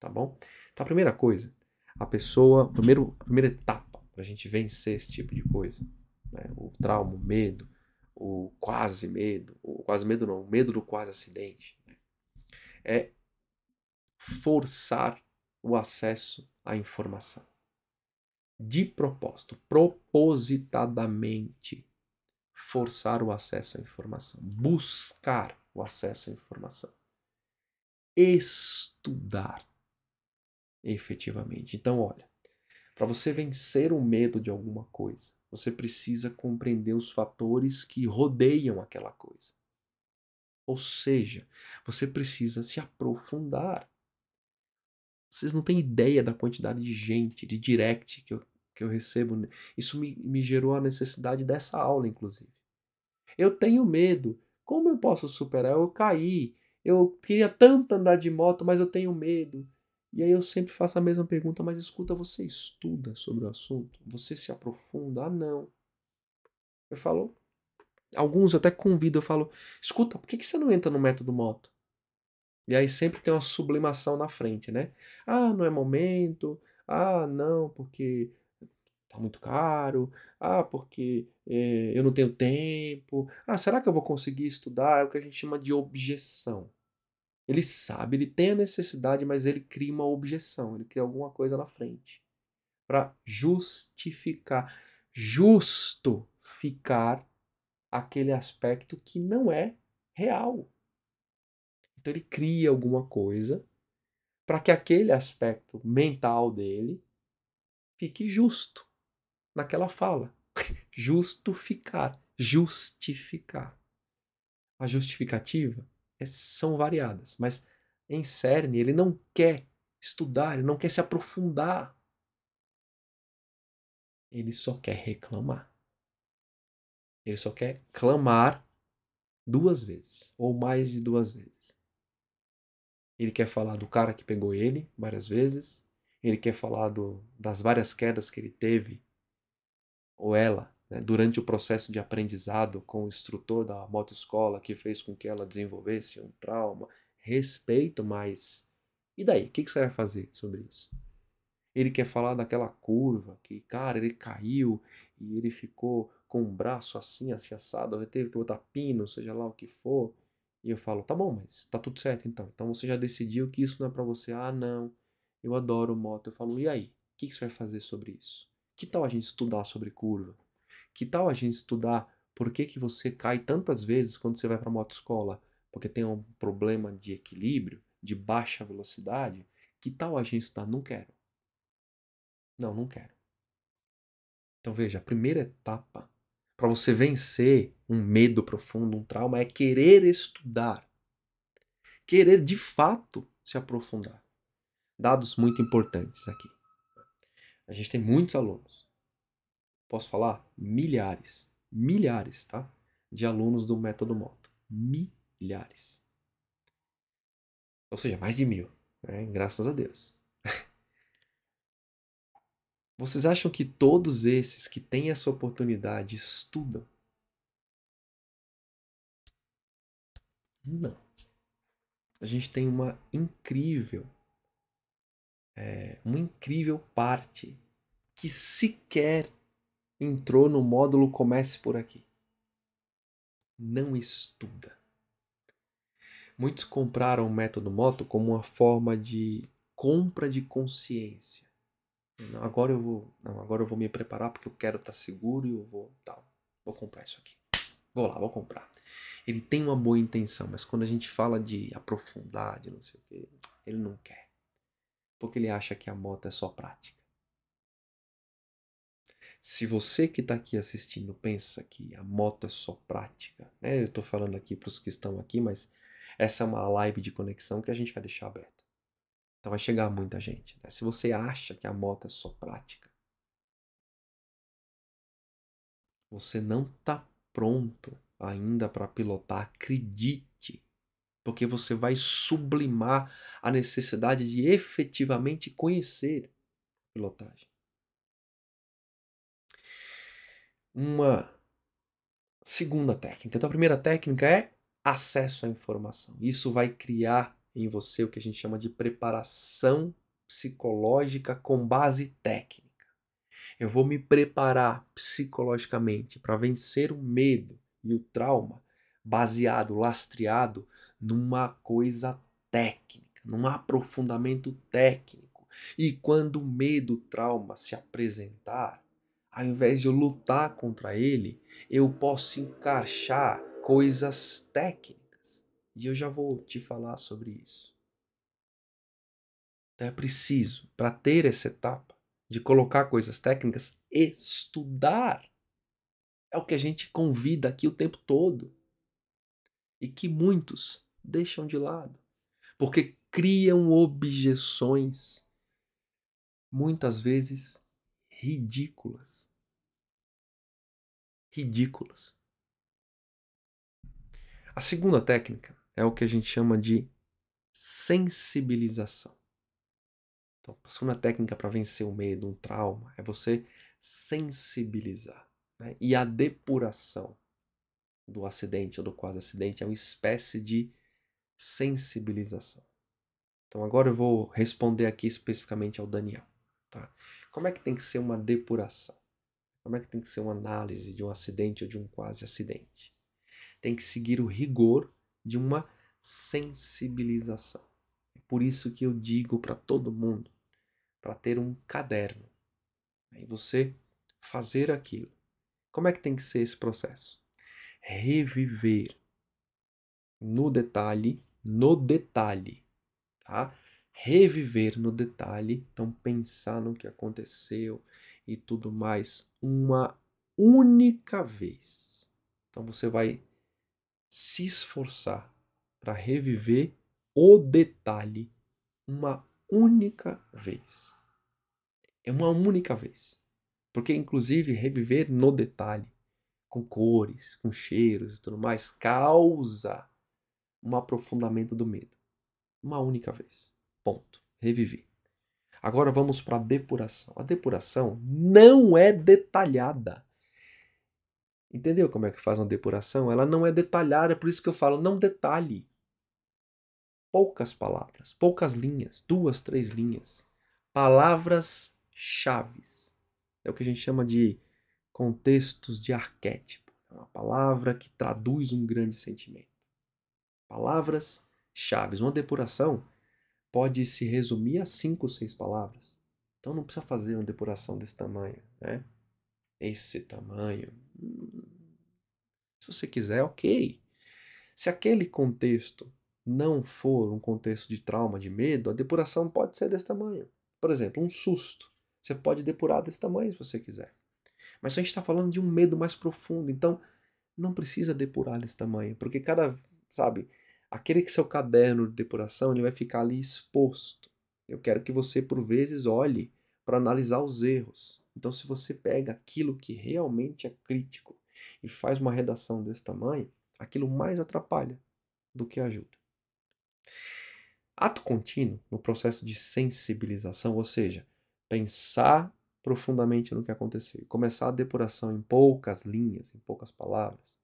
Tá bom? Então a primeira coisa, a pessoa, primeiro, a primeira etapa para a gente vencer esse tipo de coisa, né? o trauma, o medo, o quase medo, o quase medo não, o medo do quase acidente, é forçar o acesso à informação de propósito, propositadamente forçar o acesso à informação, buscar o acesso à informação, estudar efetivamente. Então, olha, para você vencer o medo de alguma coisa, você precisa compreender os fatores que rodeiam aquela coisa. Ou seja, você precisa se aprofundar vocês não têm ideia da quantidade de gente, de direct que eu, que eu recebo. Né? Isso me, me gerou a necessidade dessa aula, inclusive. Eu tenho medo. Como eu posso superar? Eu caí. Eu queria tanto andar de moto, mas eu tenho medo. E aí eu sempre faço a mesma pergunta, mas escuta, você estuda sobre o assunto? Você se aprofunda? Ah, não. Eu falo, alguns eu até convido, eu falo, escuta, por que, que você não entra no método moto? E aí sempre tem uma sublimação na frente, né? Ah, não é momento. Ah, não, porque tá muito caro. Ah, porque eh, eu não tenho tempo. Ah, será que eu vou conseguir estudar? É o que a gente chama de objeção. Ele sabe, ele tem a necessidade, mas ele cria uma objeção, ele cria alguma coisa na frente para justificar, justo ficar aquele aspecto que não é real. Então ele cria alguma coisa para que aquele aspecto mental dele fique justo naquela fala. Justificar, justificar. A justificativa é, são variadas, mas em cerne ele não quer estudar, ele não quer se aprofundar. Ele só quer reclamar. Ele só quer clamar duas vezes ou mais de duas vezes. Ele quer falar do cara que pegou ele várias vezes. Ele quer falar do, das várias quedas que ele teve, ou ela, né, durante o processo de aprendizado com o instrutor da motoescola que fez com que ela desenvolvesse um trauma. Respeito, mas. E daí? O que, que você vai fazer sobre isso? Ele quer falar daquela curva que, cara, ele caiu e ele ficou com o braço assim, assim assado, ele teve que botar pino, seja lá o que for. E eu falo, tá bom, mas tá tudo certo então. Então você já decidiu que isso não é para você. Ah, não, eu adoro moto. Eu falo, e aí? O que, que você vai fazer sobre isso? Que tal a gente estudar sobre curva? Que tal a gente estudar por que, que você cai tantas vezes quando você vai para moto escola? Porque tem um problema de equilíbrio, de baixa velocidade? Que tal a gente estudar? Não quero. Não, não quero. Então veja, a primeira etapa para você vencer um medo profundo, um trauma, é querer estudar. Querer de fato se aprofundar. Dados muito importantes aqui. A gente tem muitos alunos. Posso falar? Milhares. Milhares, tá? De alunos do método Moto. Milhares. Ou seja, mais de mil. Né? Graças a Deus. Vocês acham que todos esses que têm essa oportunidade estudam? Não. A gente tem uma incrível, é, uma incrível parte que sequer entrou no módulo Comece por aqui. Não estuda. Muitos compraram o método Moto como uma forma de compra de consciência agora eu vou, não, agora eu vou me preparar porque eu quero estar tá seguro e eu vou tal, vou comprar isso aqui. Vou lá, vou comprar. Ele tem uma boa intenção, mas quando a gente fala de aprofundar, de não sei o que, ele não quer. Porque ele acha que a moto é só prática. Se você que está aqui assistindo pensa que a moto é só prática, né? Eu estou falando aqui para os que estão aqui, mas essa é uma live de conexão que a gente vai deixar aberta. Então vai chegar muita gente. Né? Se você acha que a moto é só prática, você não está pronto ainda para pilotar. Acredite, porque você vai sublimar a necessidade de efetivamente conhecer a pilotagem. Uma segunda técnica. Então a primeira técnica é acesso à informação. Isso vai criar em você o que a gente chama de preparação psicológica com base técnica. Eu vou me preparar psicologicamente para vencer o medo e o trauma baseado, lastreado numa coisa técnica, num aprofundamento técnico. E quando o medo, o trauma se apresentar, ao invés de eu lutar contra ele, eu posso encaixar coisas técnicas e eu já vou te falar sobre isso. Então é preciso, para ter essa etapa de colocar coisas técnicas, estudar. É o que a gente convida aqui o tempo todo. E que muitos deixam de lado, porque criam objeções, muitas vezes ridículas. Ridículas. A segunda técnica é o que a gente chama de sensibilização. Então, passando a técnica para vencer o medo, um trauma, é você sensibilizar. Né? E a depuração do acidente ou do quase acidente é uma espécie de sensibilização. Então, agora eu vou responder aqui especificamente ao Daniel. Tá? Como é que tem que ser uma depuração? Como é que tem que ser uma análise de um acidente ou de um quase acidente? Tem que seguir o rigor de uma sensibilização. É por isso que eu digo para todo mundo para ter um caderno né, e você fazer aquilo. Como é que tem que ser esse processo? Reviver no detalhe, no detalhe, tá? Reviver no detalhe, então pensar no que aconteceu e tudo mais uma única vez. Então você vai se esforçar para reviver o detalhe uma única vez. É uma única vez. Porque, inclusive, reviver no detalhe, com cores, com cheiros e tudo mais, causa um aprofundamento do medo. Uma única vez. Ponto. Reviver. Agora vamos para a depuração. A depuração não é detalhada. Entendeu como é que faz uma depuração? Ela não é detalhada, por isso que eu falo, não detalhe. Poucas palavras, poucas linhas, duas, três linhas. Palavras chaves. É o que a gente chama de contextos de arquétipo. É uma palavra que traduz um grande sentimento. Palavras chaves. Uma depuração pode se resumir a cinco, ou seis palavras. Então não precisa fazer uma depuração desse tamanho, né? Esse tamanho, se você quiser, ok. Se aquele contexto não for um contexto de trauma, de medo, a depuração pode ser desse tamanho. Por exemplo, um susto. Você pode depurar desse tamanho se você quiser. Mas a gente está falando de um medo mais profundo, então não precisa depurar desse tamanho, porque cada, sabe, aquele que seu caderno de depuração ele vai ficar ali exposto. Eu quero que você, por vezes, olhe para analisar os erros. Então, se você pega aquilo que realmente é crítico, e faz uma redação desse tamanho, aquilo mais atrapalha do que ajuda. Ato contínuo no processo de sensibilização, ou seja, pensar profundamente no que aconteceu, começar a depuração em poucas linhas, em poucas palavras.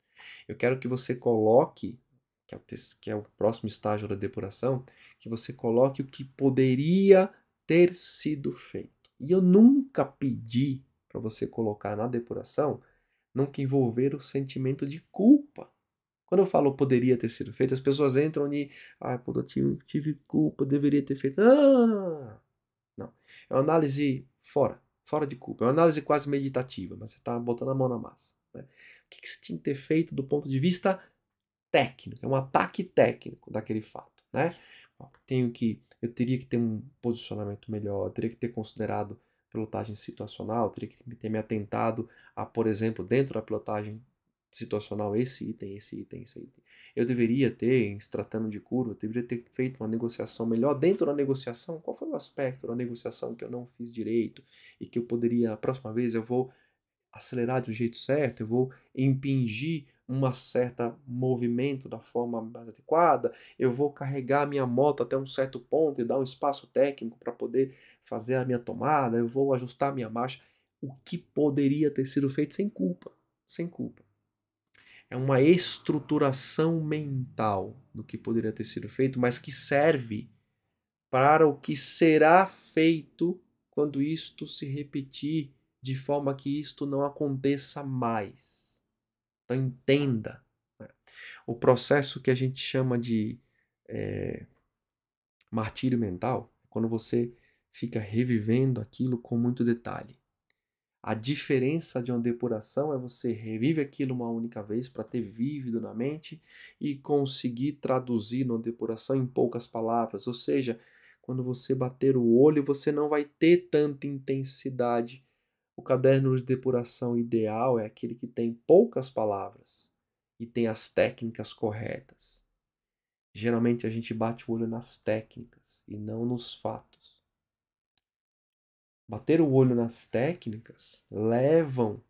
Eu quero que você coloque, que é o, que é o próximo estágio da depuração, que você coloque o que poderia ter sido feito. E eu nunca pedi para você colocar na depuração nunca envolver o sentimento de culpa. Quando eu falo poderia ter sido feito, as pessoas entram e. Ah, quando eu tive, tive culpa, deveria ter feito. Ah! Não. É uma análise fora, fora de culpa. É uma análise quase meditativa, mas você está botando a mão na massa. Né? O que, que você tinha que ter feito do ponto de vista técnico? É um ataque técnico daquele fato. Né? Tenho que eu teria que ter um posicionamento melhor, eu teria que ter considerado pilotagem situacional, teria que ter me atentado a, por exemplo, dentro da pilotagem situacional, esse item, esse item, esse item. Eu deveria ter, se tratando de curva, deveria ter feito uma negociação melhor. Dentro da negociação, qual foi o aspecto da negociação que eu não fiz direito e que eu poderia, a próxima vez, eu vou acelerar do jeito certo, eu vou impingir uma certa movimento da forma mais adequada, eu vou carregar minha moto até um certo ponto e dar um espaço técnico para poder fazer a minha tomada, eu vou ajustar minha marcha, o que poderia ter sido feito sem culpa, sem culpa. É uma estruturação mental do que poderia ter sido feito, mas que serve para o que será feito quando isto se repetir, de forma que isto não aconteça mais. Então entenda né? o processo que a gente chama de é, martírio mental, é quando você fica revivendo aquilo com muito detalhe. A diferença de uma depuração é você revive aquilo uma única vez para ter vívido na mente e conseguir traduzir numa depuração em poucas palavras. Ou seja, quando você bater o olho, você não vai ter tanta intensidade o caderno de depuração ideal é aquele que tem poucas palavras e tem as técnicas corretas. Geralmente a gente bate o olho nas técnicas e não nos fatos. Bater o olho nas técnicas levam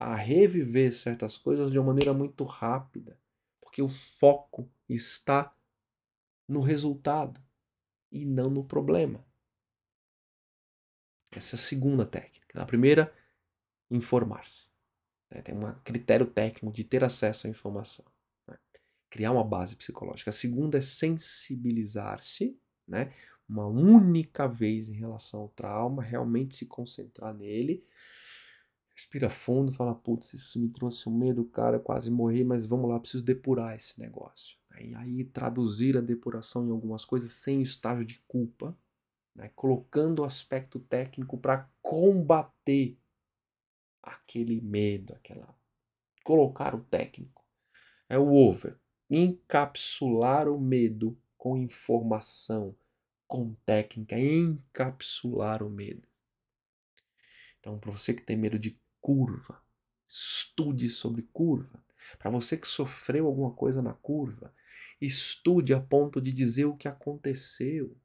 a reviver certas coisas de uma maneira muito rápida, porque o foco está no resultado e não no problema. Essa é a segunda técnica. A primeira, informar-se. Né? Tem um critério técnico de ter acesso à informação. Né? Criar uma base psicológica. A segunda é sensibilizar-se, né? uma única vez em relação ao trauma, realmente se concentrar nele. Respira fundo, fala, putz, isso me trouxe um medo, cara, quase morri, mas vamos lá, preciso depurar esse negócio. E aí traduzir a depuração em algumas coisas sem estágio de culpa, né, colocando o aspecto técnico para combater aquele medo, aquela colocar o técnico. É o over, encapsular o medo com informação, com técnica, encapsular o medo. Então, para você que tem medo de curva, estude sobre curva. Para você que sofreu alguma coisa na curva, estude a ponto de dizer o que aconteceu.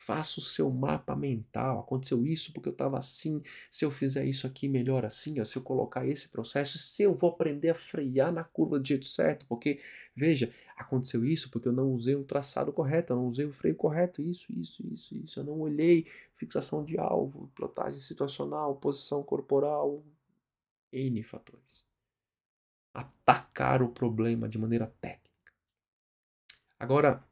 Faça o seu mapa mental. Aconteceu isso porque eu estava assim. Se eu fizer isso aqui, melhor assim. Ó, se eu colocar esse processo, se eu vou aprender a frear na curva do jeito certo. Porque, veja, aconteceu isso porque eu não usei o traçado correto, eu não usei o freio correto. Isso, isso, isso, isso. Eu não olhei fixação de alvo, plotagem situacional, posição corporal. N fatores. Atacar o problema de maneira técnica. Agora,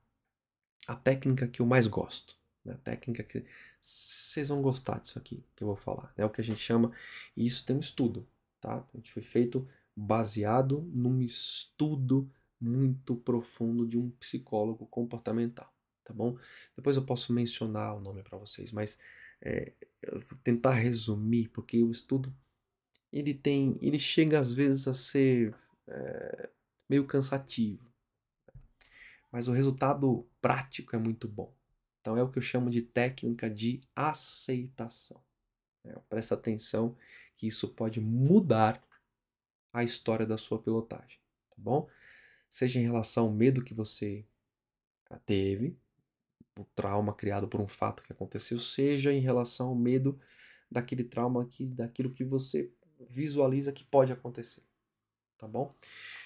a técnica que eu mais gosto né, técnica que vocês vão gostar disso aqui que eu vou falar. É né, o que a gente chama, e isso tem um estudo, tá? A gente foi feito baseado num estudo muito profundo de um psicólogo comportamental, tá bom? Depois eu posso mencionar o nome para vocês, mas é, eu vou tentar resumir, porque o estudo ele tem, ele chega às vezes a ser é, meio cansativo, mas o resultado prático é muito bom. Então é o que eu chamo de técnica de aceitação. É, presta atenção que isso pode mudar a história da sua pilotagem, tá bom? Seja em relação ao medo que você ah, teve, o trauma criado por um fato que aconteceu, seja em relação ao medo daquele trauma que daquilo que você visualiza que pode acontecer, tá bom?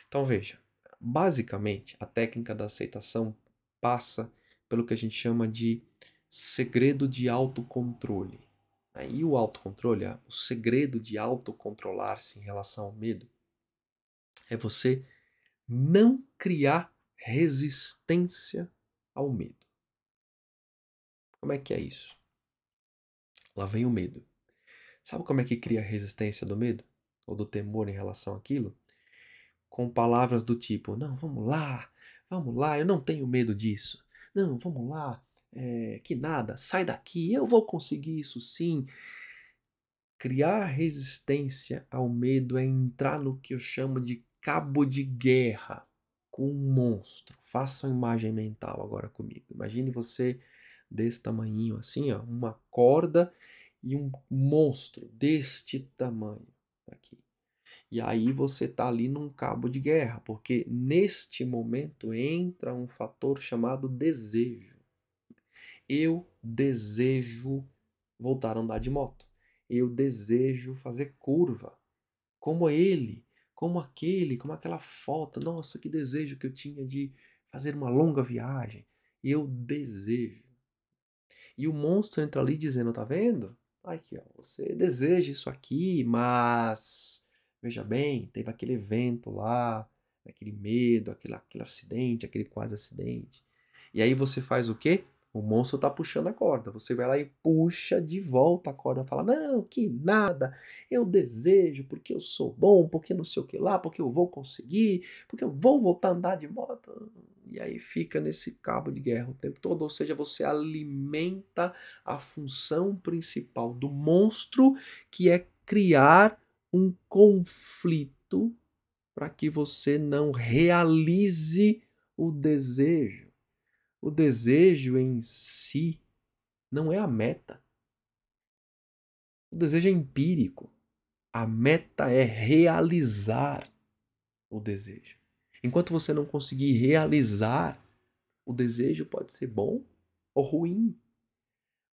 Então veja, basicamente a técnica da aceitação passa pelo que a gente chama de segredo de autocontrole. E o autocontrole, o segredo de autocontrolar-se em relação ao medo, é você não criar resistência ao medo. Como é que é isso? Lá vem o medo. Sabe como é que cria resistência do medo? Ou do temor em relação àquilo? Com palavras do tipo: não, vamos lá, vamos lá, eu não tenho medo disso não, vamos lá, é, que nada, sai daqui, eu vou conseguir isso sim. Criar resistência ao medo é entrar no que eu chamo de cabo de guerra com um monstro. Faça uma imagem mental agora comigo. Imagine você desse tamanho assim, ó, uma corda e um monstro deste tamanho aqui. E aí você está ali num cabo de guerra, porque neste momento entra um fator chamado desejo. Eu desejo voltar a andar de moto. Eu desejo fazer curva. Como ele, como aquele, como aquela foto. Nossa, que desejo que eu tinha de fazer uma longa viagem. Eu desejo. E o monstro entra ali dizendo: tá vendo? Aqui, ó, você deseja isso aqui, mas Veja bem, teve aquele evento lá, aquele medo, aquele, aquele acidente, aquele quase acidente. E aí você faz o quê? O monstro tá puxando a corda. Você vai lá e puxa de volta a corda. Fala, não, que nada. Eu desejo, porque eu sou bom, porque não sei o que lá, porque eu vou conseguir, porque eu vou voltar a andar de moto. E aí fica nesse cabo de guerra o tempo todo. Ou seja, você alimenta a função principal do monstro, que é criar um conflito para que você não realize o desejo. O desejo em si não é a meta. O desejo é empírico. A meta é realizar o desejo. Enquanto você não conseguir realizar, o desejo pode ser bom ou ruim.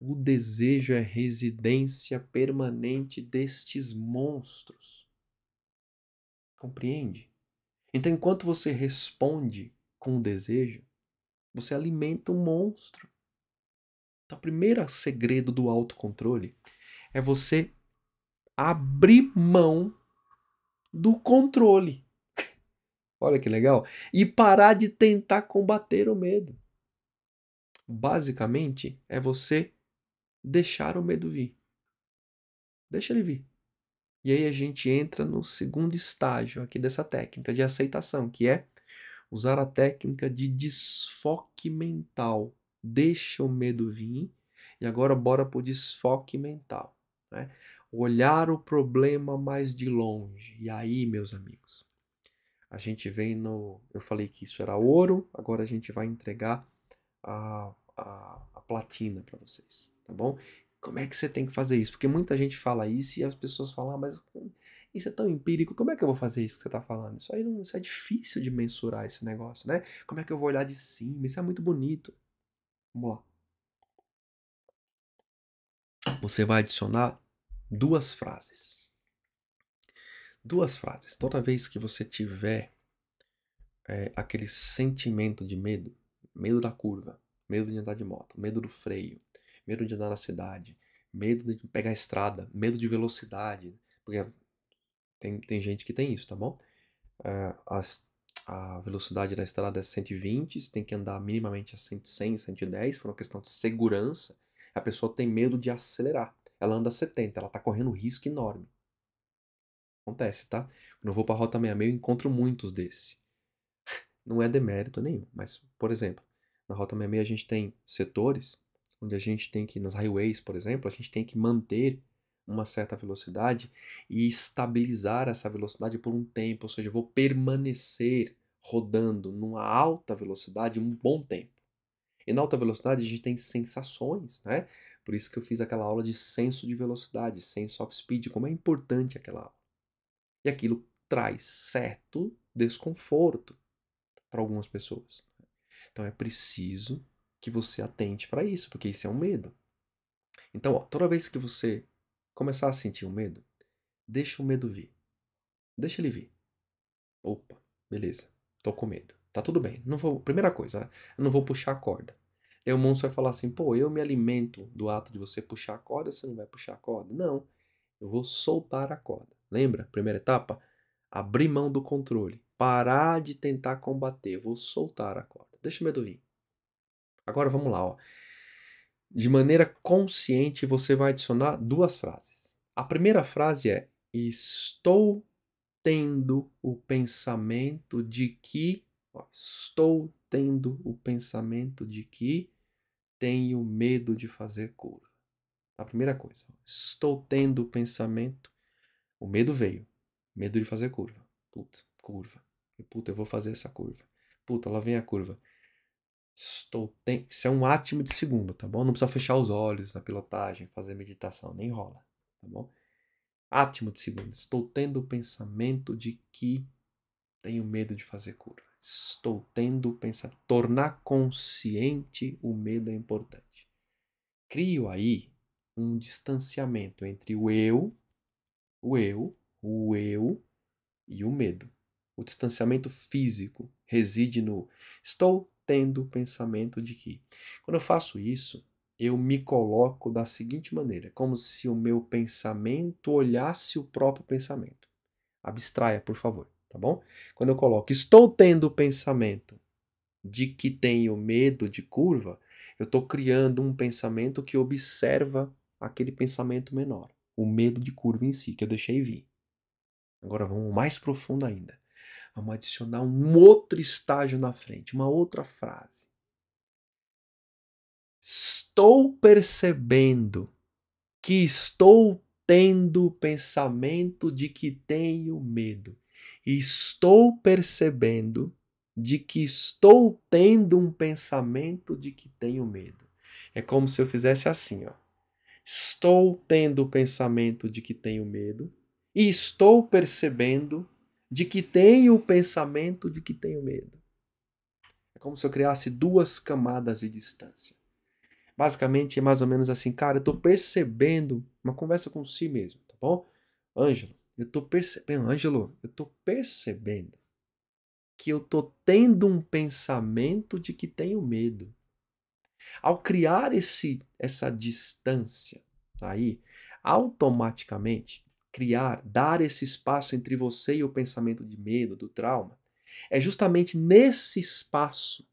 O desejo é residência permanente destes monstros. Compreende? Então, enquanto você responde com o desejo, você alimenta o um monstro. Então, o primeiro segredo do autocontrole é você abrir mão do controle. Olha que legal! E parar de tentar combater o medo. Basicamente, é você deixar o medo vir. Deixa ele vir. E aí a gente entra no segundo estágio aqui dessa técnica de aceitação, que é usar a técnica de desfoque mental. Deixa o medo vir e agora bora para o desfoque mental. Né? Olhar o problema mais de longe. E aí, meus amigos, a gente vem no. Eu falei que isso era ouro, agora a gente vai entregar a, a, a platina para vocês tá bom? Como é que você tem que fazer isso? Porque muita gente fala isso e as pessoas falam, ah, mas isso é tão empírico, como é que eu vou fazer isso que você está falando? Isso aí não, isso é difícil de mensurar esse negócio, né? Como é que eu vou olhar de cima? Isso é muito bonito. Vamos lá. Você vai adicionar duas frases. Duas frases. Toda vez que você tiver é, aquele sentimento de medo, medo da curva, medo de andar de moto, medo do freio, medo de andar na cidade, medo de pegar a estrada, medo de velocidade, porque tem, tem gente que tem isso, tá bom? Ah, as, a velocidade da estrada é 120, você tem que andar minimamente a 100, 110, por uma questão de segurança. A pessoa tem medo de acelerar. Ela anda a 70, ela tá correndo um risco enorme. Acontece, tá? Quando eu vou pra Rota 66, eu encontro muitos desse. Não é demérito nenhum, mas, por exemplo, na Rota 66 a gente tem setores onde a gente tem que, nas highways, por exemplo, a gente tem que manter uma certa velocidade e estabilizar essa velocidade por um tempo, ou seja, eu vou permanecer rodando numa alta velocidade um bom tempo. E na alta velocidade a gente tem sensações, né? Por isso que eu fiz aquela aula de senso de velocidade, sense of speed, como é importante aquela aula. E aquilo traz certo desconforto para algumas pessoas. Né? Então é preciso que você atente para isso, porque isso é um medo. Então, ó, toda vez que você começar a sentir um medo, deixa o medo vir. Deixa ele vir. Opa, beleza, tô com medo. Tá tudo bem. Não vou, primeira coisa, eu não vou puxar a corda. Aí o monstro vai falar assim: pô, eu me alimento do ato de você puxar a corda, você não vai puxar a corda. Não, eu vou soltar a corda. Lembra? Primeira etapa? Abrir mão do controle. Parar de tentar combater. Eu vou soltar a corda. Deixa o medo vir. Agora vamos lá, ó. De maneira consciente, você vai adicionar duas frases. A primeira frase é: Estou tendo o pensamento de que. Ó, estou tendo o pensamento de que tenho medo de fazer curva. A primeira coisa. estou tendo o pensamento. O medo veio. Medo de fazer curva. Puta, curva. Puta, eu vou fazer essa curva. Puta, lá vem a curva. Estou ten... Isso é um átimo de segundo, tá bom? Não precisa fechar os olhos na pilotagem, fazer meditação, nem rola, tá bom? Átimo de segundo. Estou tendo o pensamento de que tenho medo de fazer curva. Estou tendo o pensamento. Tornar consciente o medo é importante. Crio aí um distanciamento entre o eu, o eu, o eu e o medo. O distanciamento físico reside no estou tendo o pensamento de que. Quando eu faço isso, eu me coloco da seguinte maneira, como se o meu pensamento olhasse o próprio pensamento. Abstraia, por favor, tá bom? Quando eu coloco, estou tendo o pensamento de que tenho medo de curva, eu estou criando um pensamento que observa aquele pensamento menor, o medo de curva em si, que eu deixei vir. Agora vamos mais profundo ainda. Vamos adicionar um outro estágio na frente, uma outra frase. Estou percebendo que estou tendo o pensamento de que tenho medo. Estou percebendo de que estou tendo um pensamento de que tenho medo. É como se eu fizesse assim, ó. Estou tendo o pensamento de que tenho medo e estou percebendo de que tenho o pensamento de que tenho medo. É como se eu criasse duas camadas de distância. Basicamente é mais ou menos assim, cara, eu estou percebendo uma conversa com si mesmo, tá bom? Ângelo, eu estou percebendo, Ângelo, eu percebendo que eu estou tendo um pensamento de que tenho medo. Ao criar esse essa distância aí, automaticamente criar, dar esse espaço entre você e o pensamento de medo, do trauma, é justamente nesse espaço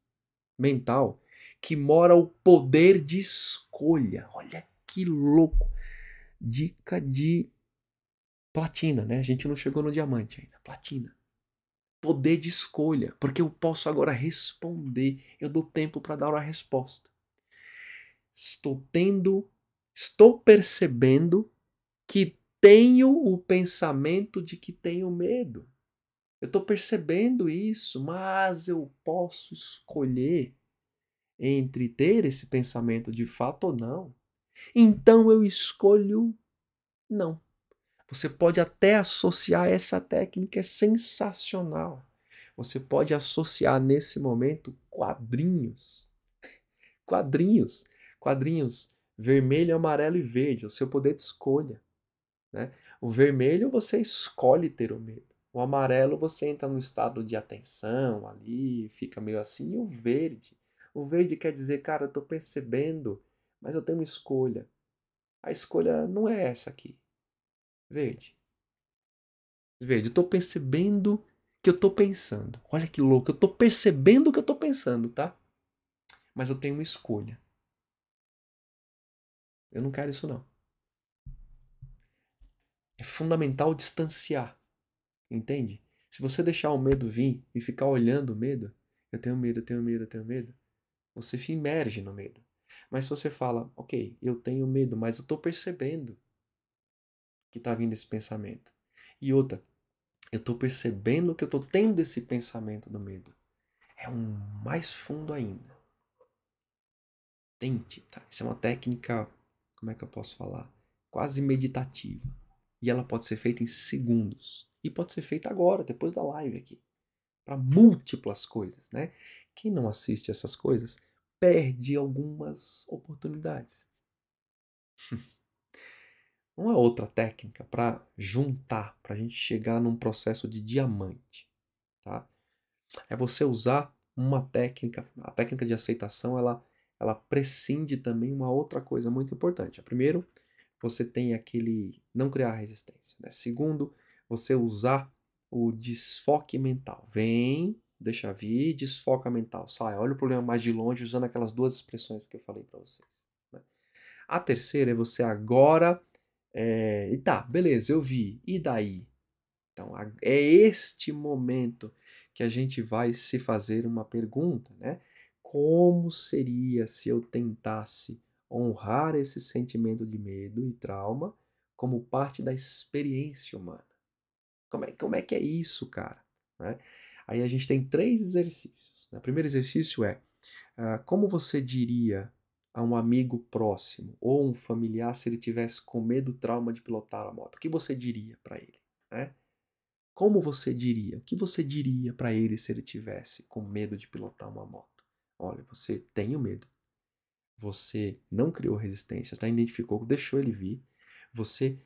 mental que mora o poder de escolha. Olha que louco! Dica de platina, né? A gente não chegou no diamante ainda, platina. Poder de escolha, porque eu posso agora responder, eu dou tempo para dar uma resposta. Estou tendo, estou percebendo que tenho o pensamento de que tenho medo. Eu estou percebendo isso, mas eu posso escolher entre ter esse pensamento de fato ou não. Então eu escolho não. Você pode até associar essa técnica, é sensacional. Você pode associar nesse momento quadrinhos. Quadrinhos. Quadrinhos vermelho, amarelo e verde, é o seu poder de escolha. Né? O vermelho você escolhe ter o medo. O amarelo você entra num estado de atenção ali, fica meio assim. E o verde? O verde quer dizer, cara, eu estou percebendo, mas eu tenho uma escolha. A escolha não é essa aqui. Verde. Verde, eu estou percebendo que eu estou pensando. Olha que louco, eu estou percebendo que eu estou pensando, tá? Mas eu tenho uma escolha. Eu não quero isso não é fundamental distanciar. Entende? Se você deixar o medo vir e ficar olhando o medo, eu tenho medo, eu tenho medo, eu tenho medo, você se imerge no medo. Mas se você fala, ok, eu tenho medo, mas eu estou percebendo que está vindo esse pensamento. E outra, eu estou percebendo que eu estou tendo esse pensamento do medo. É um mais fundo ainda. Tente, tá? Isso é uma técnica, como é que eu posso falar? Quase meditativa. E ela pode ser feita em segundos. E pode ser feita agora, depois da live aqui. Para múltiplas coisas, né? Quem não assiste essas coisas perde algumas oportunidades. Uma outra técnica para juntar, para a gente chegar num processo de diamante, tá? É você usar uma técnica, a técnica de aceitação, ela, ela prescinde também uma outra coisa muito importante. A primeiro, você tem aquele não criar resistência. Né? Segundo, você usar o desfoque mental. Vem, deixa vir, desfoca mental, sai. Olha o problema mais de longe usando aquelas duas expressões que eu falei para vocês. Né? A terceira é você agora. É, e tá, beleza, eu vi. E daí? Então, é este momento que a gente vai se fazer uma pergunta, né? Como seria se eu tentasse honrar esse sentimento de medo e trauma como parte da experiência humana. Como é, como é que é isso, cara? Né? Aí a gente tem três exercícios. O né? primeiro exercício é uh, como você diria a um amigo próximo ou um familiar se ele tivesse com medo, trauma de pilotar a moto? O que você diria para ele? Né? Como você diria? O que você diria para ele se ele tivesse com medo de pilotar uma moto? Olha, você tem o medo, você não criou resistência, tá? identificou, deixou ele vir, você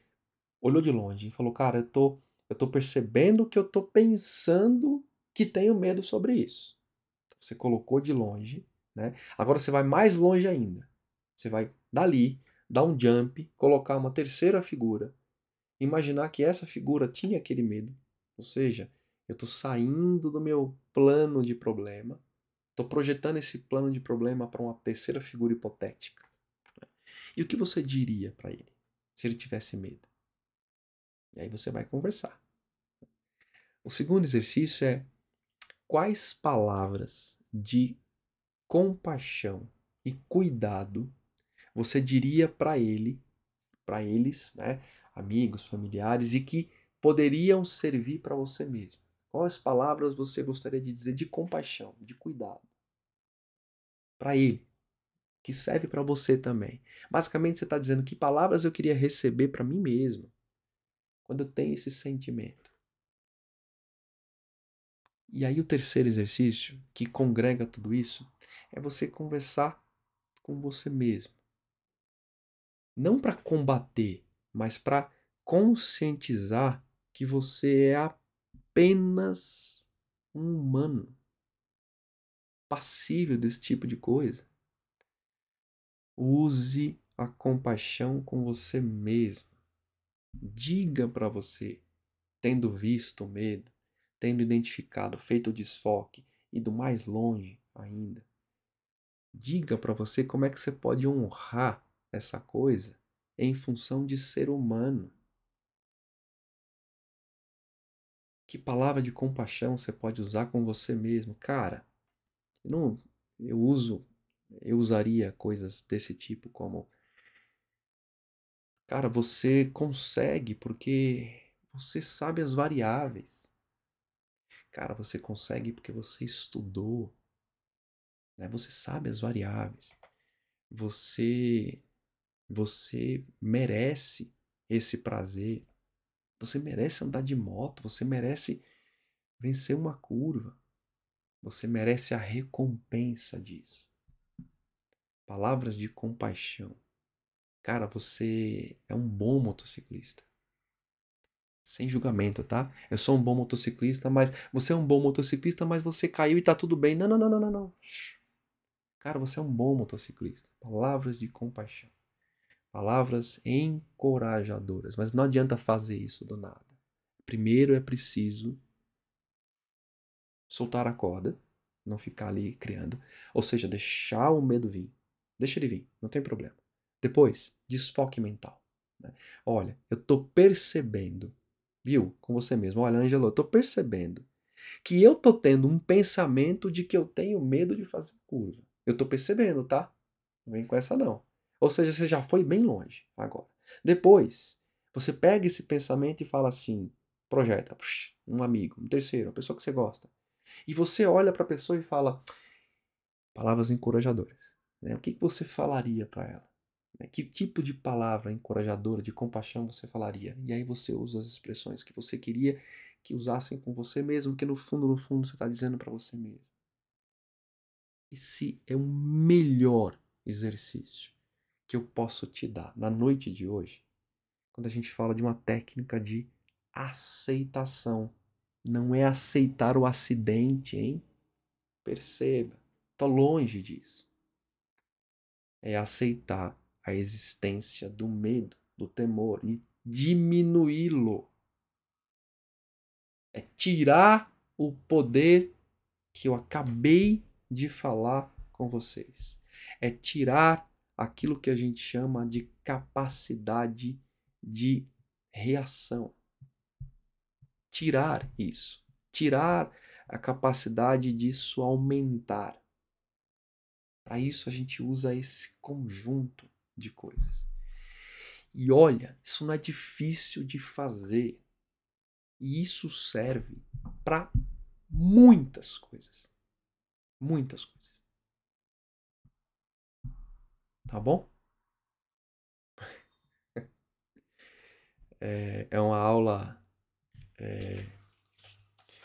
olhou de longe e falou, cara, eu tô, eu tô percebendo que eu tô pensando que tenho medo sobre isso. Então, você colocou de longe, né? Agora você vai mais longe ainda. Você vai dali, dar um jump, colocar uma terceira figura, imaginar que essa figura tinha aquele medo, ou seja, eu estou saindo do meu plano de problema Estou projetando esse plano de problema para uma terceira figura hipotética. Né? E o que você diria para ele, se ele tivesse medo? E aí você vai conversar. O segundo exercício é quais palavras de compaixão e cuidado você diria para ele, para eles, né, amigos, familiares e que poderiam servir para você mesmo. Quais palavras você gostaria de dizer de compaixão, de cuidado? Para ele, que serve para você também. Basicamente, você está dizendo que palavras eu queria receber para mim mesmo quando eu tenho esse sentimento. E aí, o terceiro exercício que congrega tudo isso é você conversar com você mesmo. Não para combater, mas para conscientizar que você é a apenas um humano passível desse tipo de coisa. Use a compaixão com você mesmo. Diga para você, tendo visto o medo, tendo identificado, feito o desfoque e do mais longe ainda. Diga para você como é que você pode honrar essa coisa em função de ser humano. Que palavra de compaixão você pode usar com você mesmo? Cara, eu não eu uso eu usaria coisas desse tipo como Cara, você consegue porque você sabe as variáveis. Cara, você consegue porque você estudou. Né? Você sabe as variáveis. Você você merece esse prazer. Você merece andar de moto, você merece vencer uma curva. Você merece a recompensa disso. Palavras de compaixão. Cara, você é um bom motociclista. Sem julgamento, tá? Eu sou um bom motociclista, mas você é um bom motociclista, mas você caiu e tá tudo bem. Não, não, não, não, não. não. Cara, você é um bom motociclista. Palavras de compaixão. Palavras encorajadoras. Mas não adianta fazer isso do nada. Primeiro é preciso soltar a corda, não ficar ali criando. Ou seja, deixar o medo vir. Deixa ele vir, não tem problema. Depois, desfoque mental. Né? Olha, eu tô percebendo, viu? Com você mesmo. Olha, Angelo, eu tô percebendo que eu tô tendo um pensamento de que eu tenho medo de fazer curva. Eu tô percebendo, tá? Não vem com essa não. Ou seja, você já foi bem longe agora. Depois, você pega esse pensamento e fala assim: projeta, um amigo, um terceiro, uma pessoa que você gosta. E você olha para a pessoa e fala palavras encorajadoras. Né? O que, que você falaria para ela? Né? Que tipo de palavra encorajadora, de compaixão você falaria? E aí você usa as expressões que você queria que usassem com você mesmo, que no fundo, no fundo, você está dizendo para você mesmo. Esse é o melhor exercício que eu posso te dar na noite de hoje, quando a gente fala de uma técnica de aceitação. Não é aceitar o acidente, hein? Perceba, tô longe disso. É aceitar a existência do medo, do temor e diminuí-lo. É tirar o poder que eu acabei de falar com vocês. É tirar aquilo que a gente chama de capacidade de reação. Tirar isso, tirar a capacidade disso aumentar. Para isso a gente usa esse conjunto de coisas. E olha, isso não é difícil de fazer. E isso serve para muitas coisas. Muitas coisas. Tá bom? É, é uma aula. É,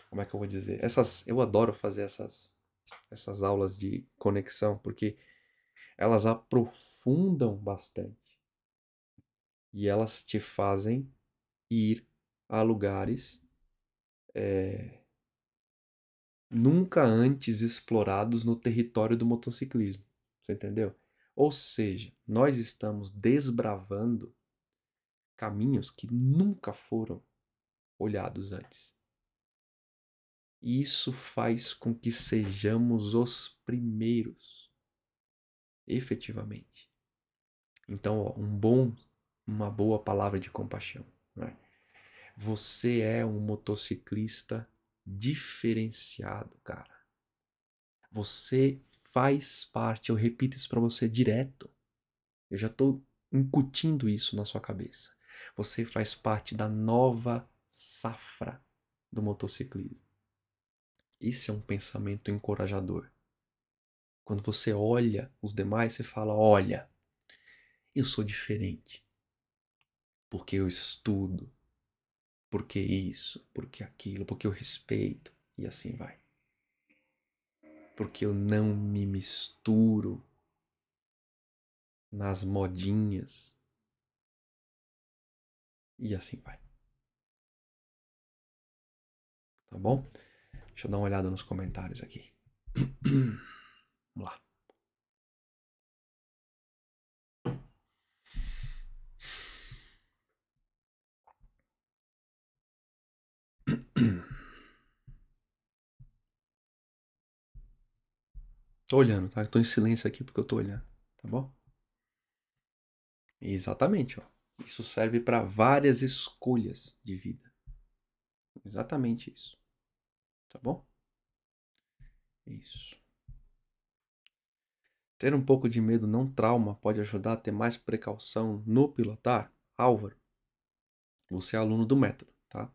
como é que eu vou dizer? Essas, eu adoro fazer essas, essas aulas de conexão, porque elas aprofundam bastante. E elas te fazem ir a lugares é, nunca antes explorados no território do motociclismo. Você entendeu? Ou seja, nós estamos desbravando caminhos que nunca foram olhados antes. E isso faz com que sejamos os primeiros, efetivamente. Então, ó, um bom, uma boa palavra de compaixão. Né? Você é um motociclista diferenciado, cara. Você faz parte, eu repito isso para você direto. Eu já estou incutindo isso na sua cabeça. Você faz parte da nova safra do motociclismo. Isso é um pensamento encorajador. Quando você olha os demais, você fala: olha, eu sou diferente. Porque eu estudo, porque isso, porque aquilo, porque eu respeito, e assim vai porque eu não me misturo nas modinhas. E assim vai. Tá bom? Deixa eu dar uma olhada nos comentários aqui. Vamos lá. Tô olhando, tá? Tô em silêncio aqui porque eu tô olhando, tá bom? Exatamente, ó. Isso serve para várias escolhas de vida. Exatamente isso. Tá bom? Isso. Ter um pouco de medo não trauma pode ajudar a ter mais precaução no pilotar? Álvaro, você é aluno do método, tá?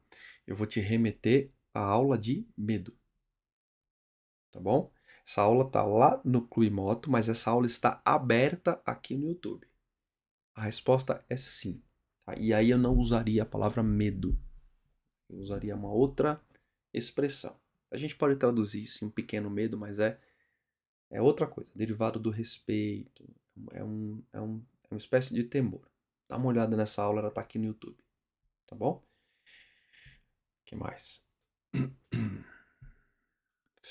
Eu vou te remeter à aula de medo. Tá bom? Essa aula está lá no Cluimoto, mas essa aula está aberta aqui no YouTube. A resposta é sim. Tá? E aí eu não usaria a palavra medo. Eu usaria uma outra expressão. A gente pode traduzir isso em um pequeno medo, mas é, é outra coisa. Derivado do respeito. É, um, é, um, é uma espécie de temor. Dá uma olhada nessa aula, ela está aqui no YouTube. Tá bom? que mais?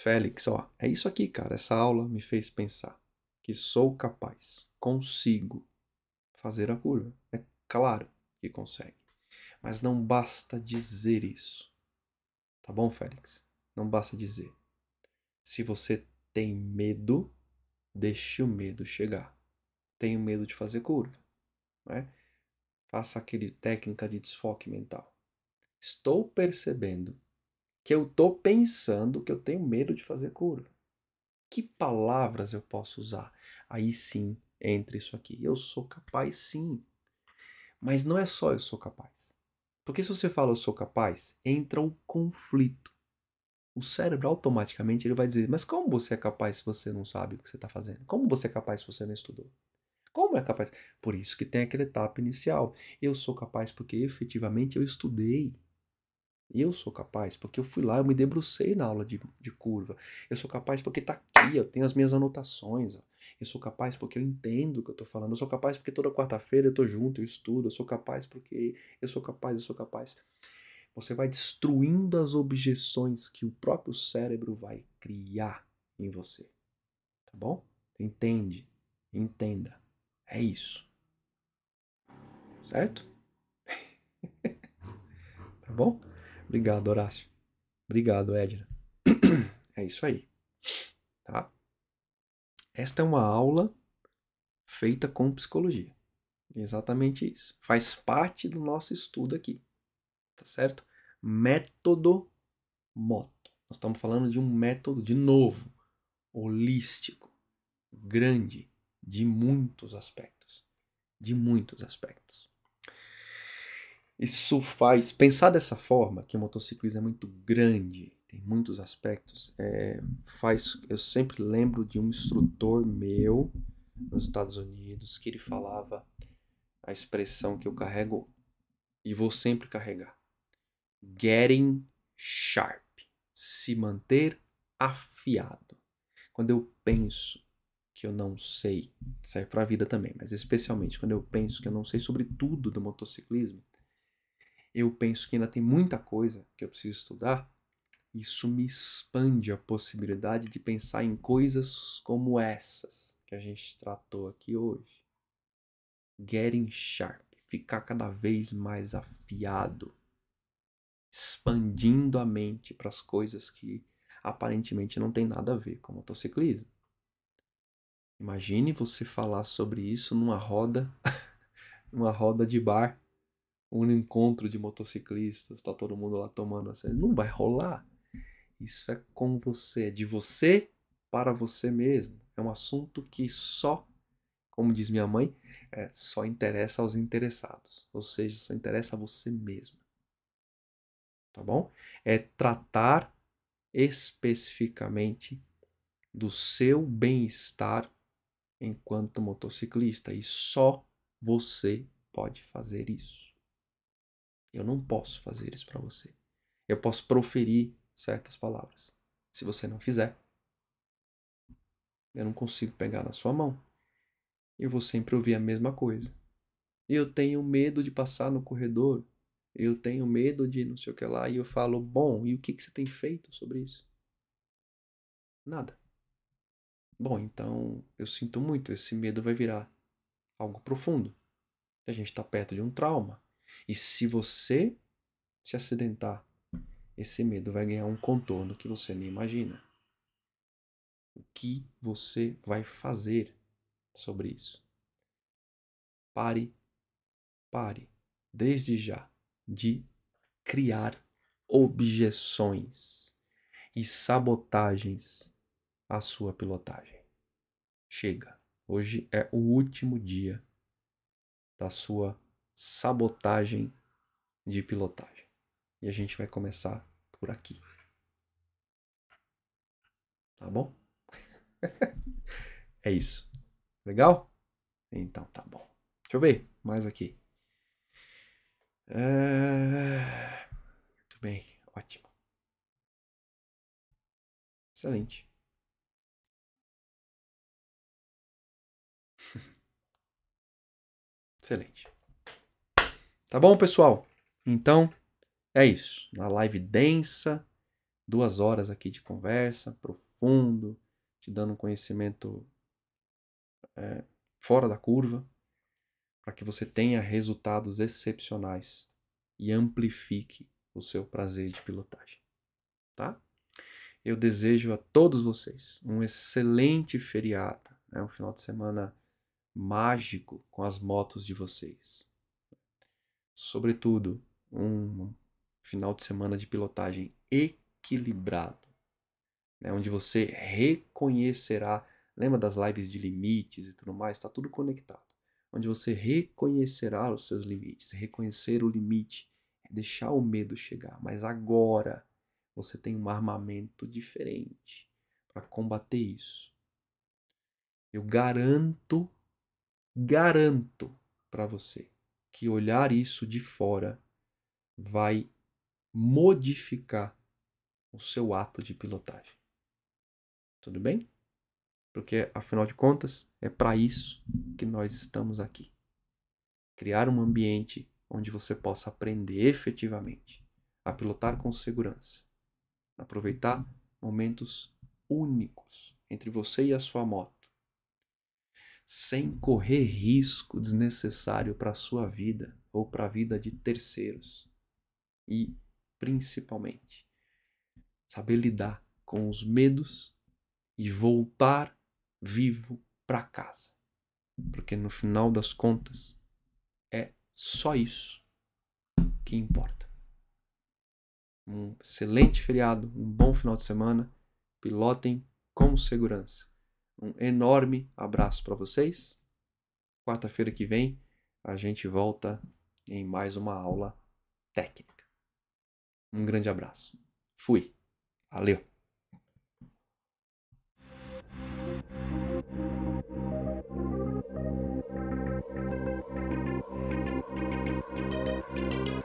Félix, ó, é isso aqui, cara. Essa aula me fez pensar que sou capaz, consigo fazer a cura. É claro que consegue. Mas não basta dizer isso. Tá bom, Félix? Não basta dizer. Se você tem medo, deixe o medo chegar. Tenho medo de fazer curva. Né? Faça aquele técnica de desfoque mental. Estou percebendo que eu estou pensando que eu tenho medo de fazer cura. Que palavras eu posso usar? Aí sim entra isso aqui. Eu sou capaz, sim. Mas não é só eu sou capaz. Porque se você fala eu sou capaz, entra o conflito. O cérebro automaticamente ele vai dizer: Mas como você é capaz se você não sabe o que você está fazendo? Como você é capaz se você não estudou? Como é capaz? Por isso que tem aquela etapa inicial. Eu sou capaz porque efetivamente eu estudei. Eu sou capaz porque eu fui lá, eu me debrucei na aula de, de curva. Eu sou capaz porque está aqui, eu tenho as minhas anotações. Ó. Eu sou capaz porque eu entendo o que eu estou falando. Eu sou capaz porque toda quarta-feira eu estou junto, eu estudo. Eu sou capaz porque eu sou capaz, eu sou capaz. Você vai destruindo as objeções que o próprio cérebro vai criar em você. Tá bom? Entende. Entenda. É isso. Certo? tá bom? Obrigado, Horácio. Obrigado, Edna. É isso aí. Tá? Esta é uma aula feita com psicologia. Exatamente isso. Faz parte do nosso estudo aqui. Tá certo? Método moto. Nós estamos falando de um método, de novo, holístico, grande, de muitos aspectos. De muitos aspectos. Isso faz pensar dessa forma que o motociclismo é muito grande, tem muitos aspectos. É, faz, eu sempre lembro de um instrutor meu nos Estados Unidos que ele falava a expressão que eu carrego e vou sempre carregar: getting sharp, se manter afiado. Quando eu penso que eu não sei, serve para a vida também, mas especialmente quando eu penso que eu não sei sobre tudo do motociclismo, eu penso que ainda tem muita coisa que eu preciso estudar, isso me expande a possibilidade de pensar em coisas como essas que a gente tratou aqui hoje. Getting sharp, ficar cada vez mais afiado, expandindo a mente para as coisas que aparentemente não tem nada a ver com motociclismo. Imagine você falar sobre isso numa roda, numa roda de bar um encontro de motociclistas, tá todo mundo lá tomando assim, Não vai rolar. Isso é com você, é de você para você mesmo. É um assunto que só, como diz minha mãe, é, só interessa aos interessados. Ou seja, só interessa a você mesmo. Tá bom? É tratar especificamente do seu bem-estar enquanto motociclista. E só você pode fazer isso. Eu não posso fazer isso para você. Eu posso proferir certas palavras. Se você não fizer, eu não consigo pegar na sua mão. Eu vou sempre ouvir a mesma coisa. Eu tenho medo de passar no corredor. Eu tenho medo de não sei o que lá. E eu falo, bom, e o que, que você tem feito sobre isso? Nada. Bom, então eu sinto muito. Esse medo vai virar algo profundo. A gente está perto de um trauma. E se você se acidentar, esse medo vai ganhar um contorno que você nem imagina. O que você vai fazer sobre isso? Pare, pare, desde já, de criar objeções e sabotagens à sua pilotagem. Chega. Hoje é o último dia da sua sabotagem de pilotagem. E a gente vai começar por aqui. Tá bom? é isso. Legal? Então tá bom. Deixa eu ver mais aqui. É... Muito bem, ótimo. Excelente. Excelente. Tá bom, pessoal? Então, é isso. Na live densa, duas horas aqui de conversa, profundo, te dando um conhecimento é, fora da curva, para que você tenha resultados excepcionais e amplifique o seu prazer de pilotagem. Tá? Eu desejo a todos vocês um excelente feriado, né? um final de semana mágico com as motos de vocês sobretudo, um final de semana de pilotagem equilibrado, né, onde você reconhecerá. Lembra das lives de limites e tudo mais? Está tudo conectado. Onde você reconhecerá os seus limites. Reconhecer o limite é deixar o medo chegar. Mas agora você tem um armamento diferente para combater isso. Eu garanto, garanto para você que olhar isso de fora vai modificar o seu ato de pilotagem. Tudo bem? Porque, afinal de contas, é para isso que nós estamos aqui. Criar um ambiente onde você possa aprender efetivamente a pilotar com segurança, aproveitar momentos únicos entre você e a sua moto sem correr risco desnecessário para a sua vida ou para a vida de terceiros. E, principalmente, saber lidar com os medos e voltar vivo para casa. Porque no final das contas, é só isso que importa. Um excelente feriado, um bom final de semana. Pilotem com segurança. Um enorme abraço para vocês. Quarta-feira que vem a gente volta em mais uma aula técnica. Um grande abraço. Fui. Valeu. Thank you.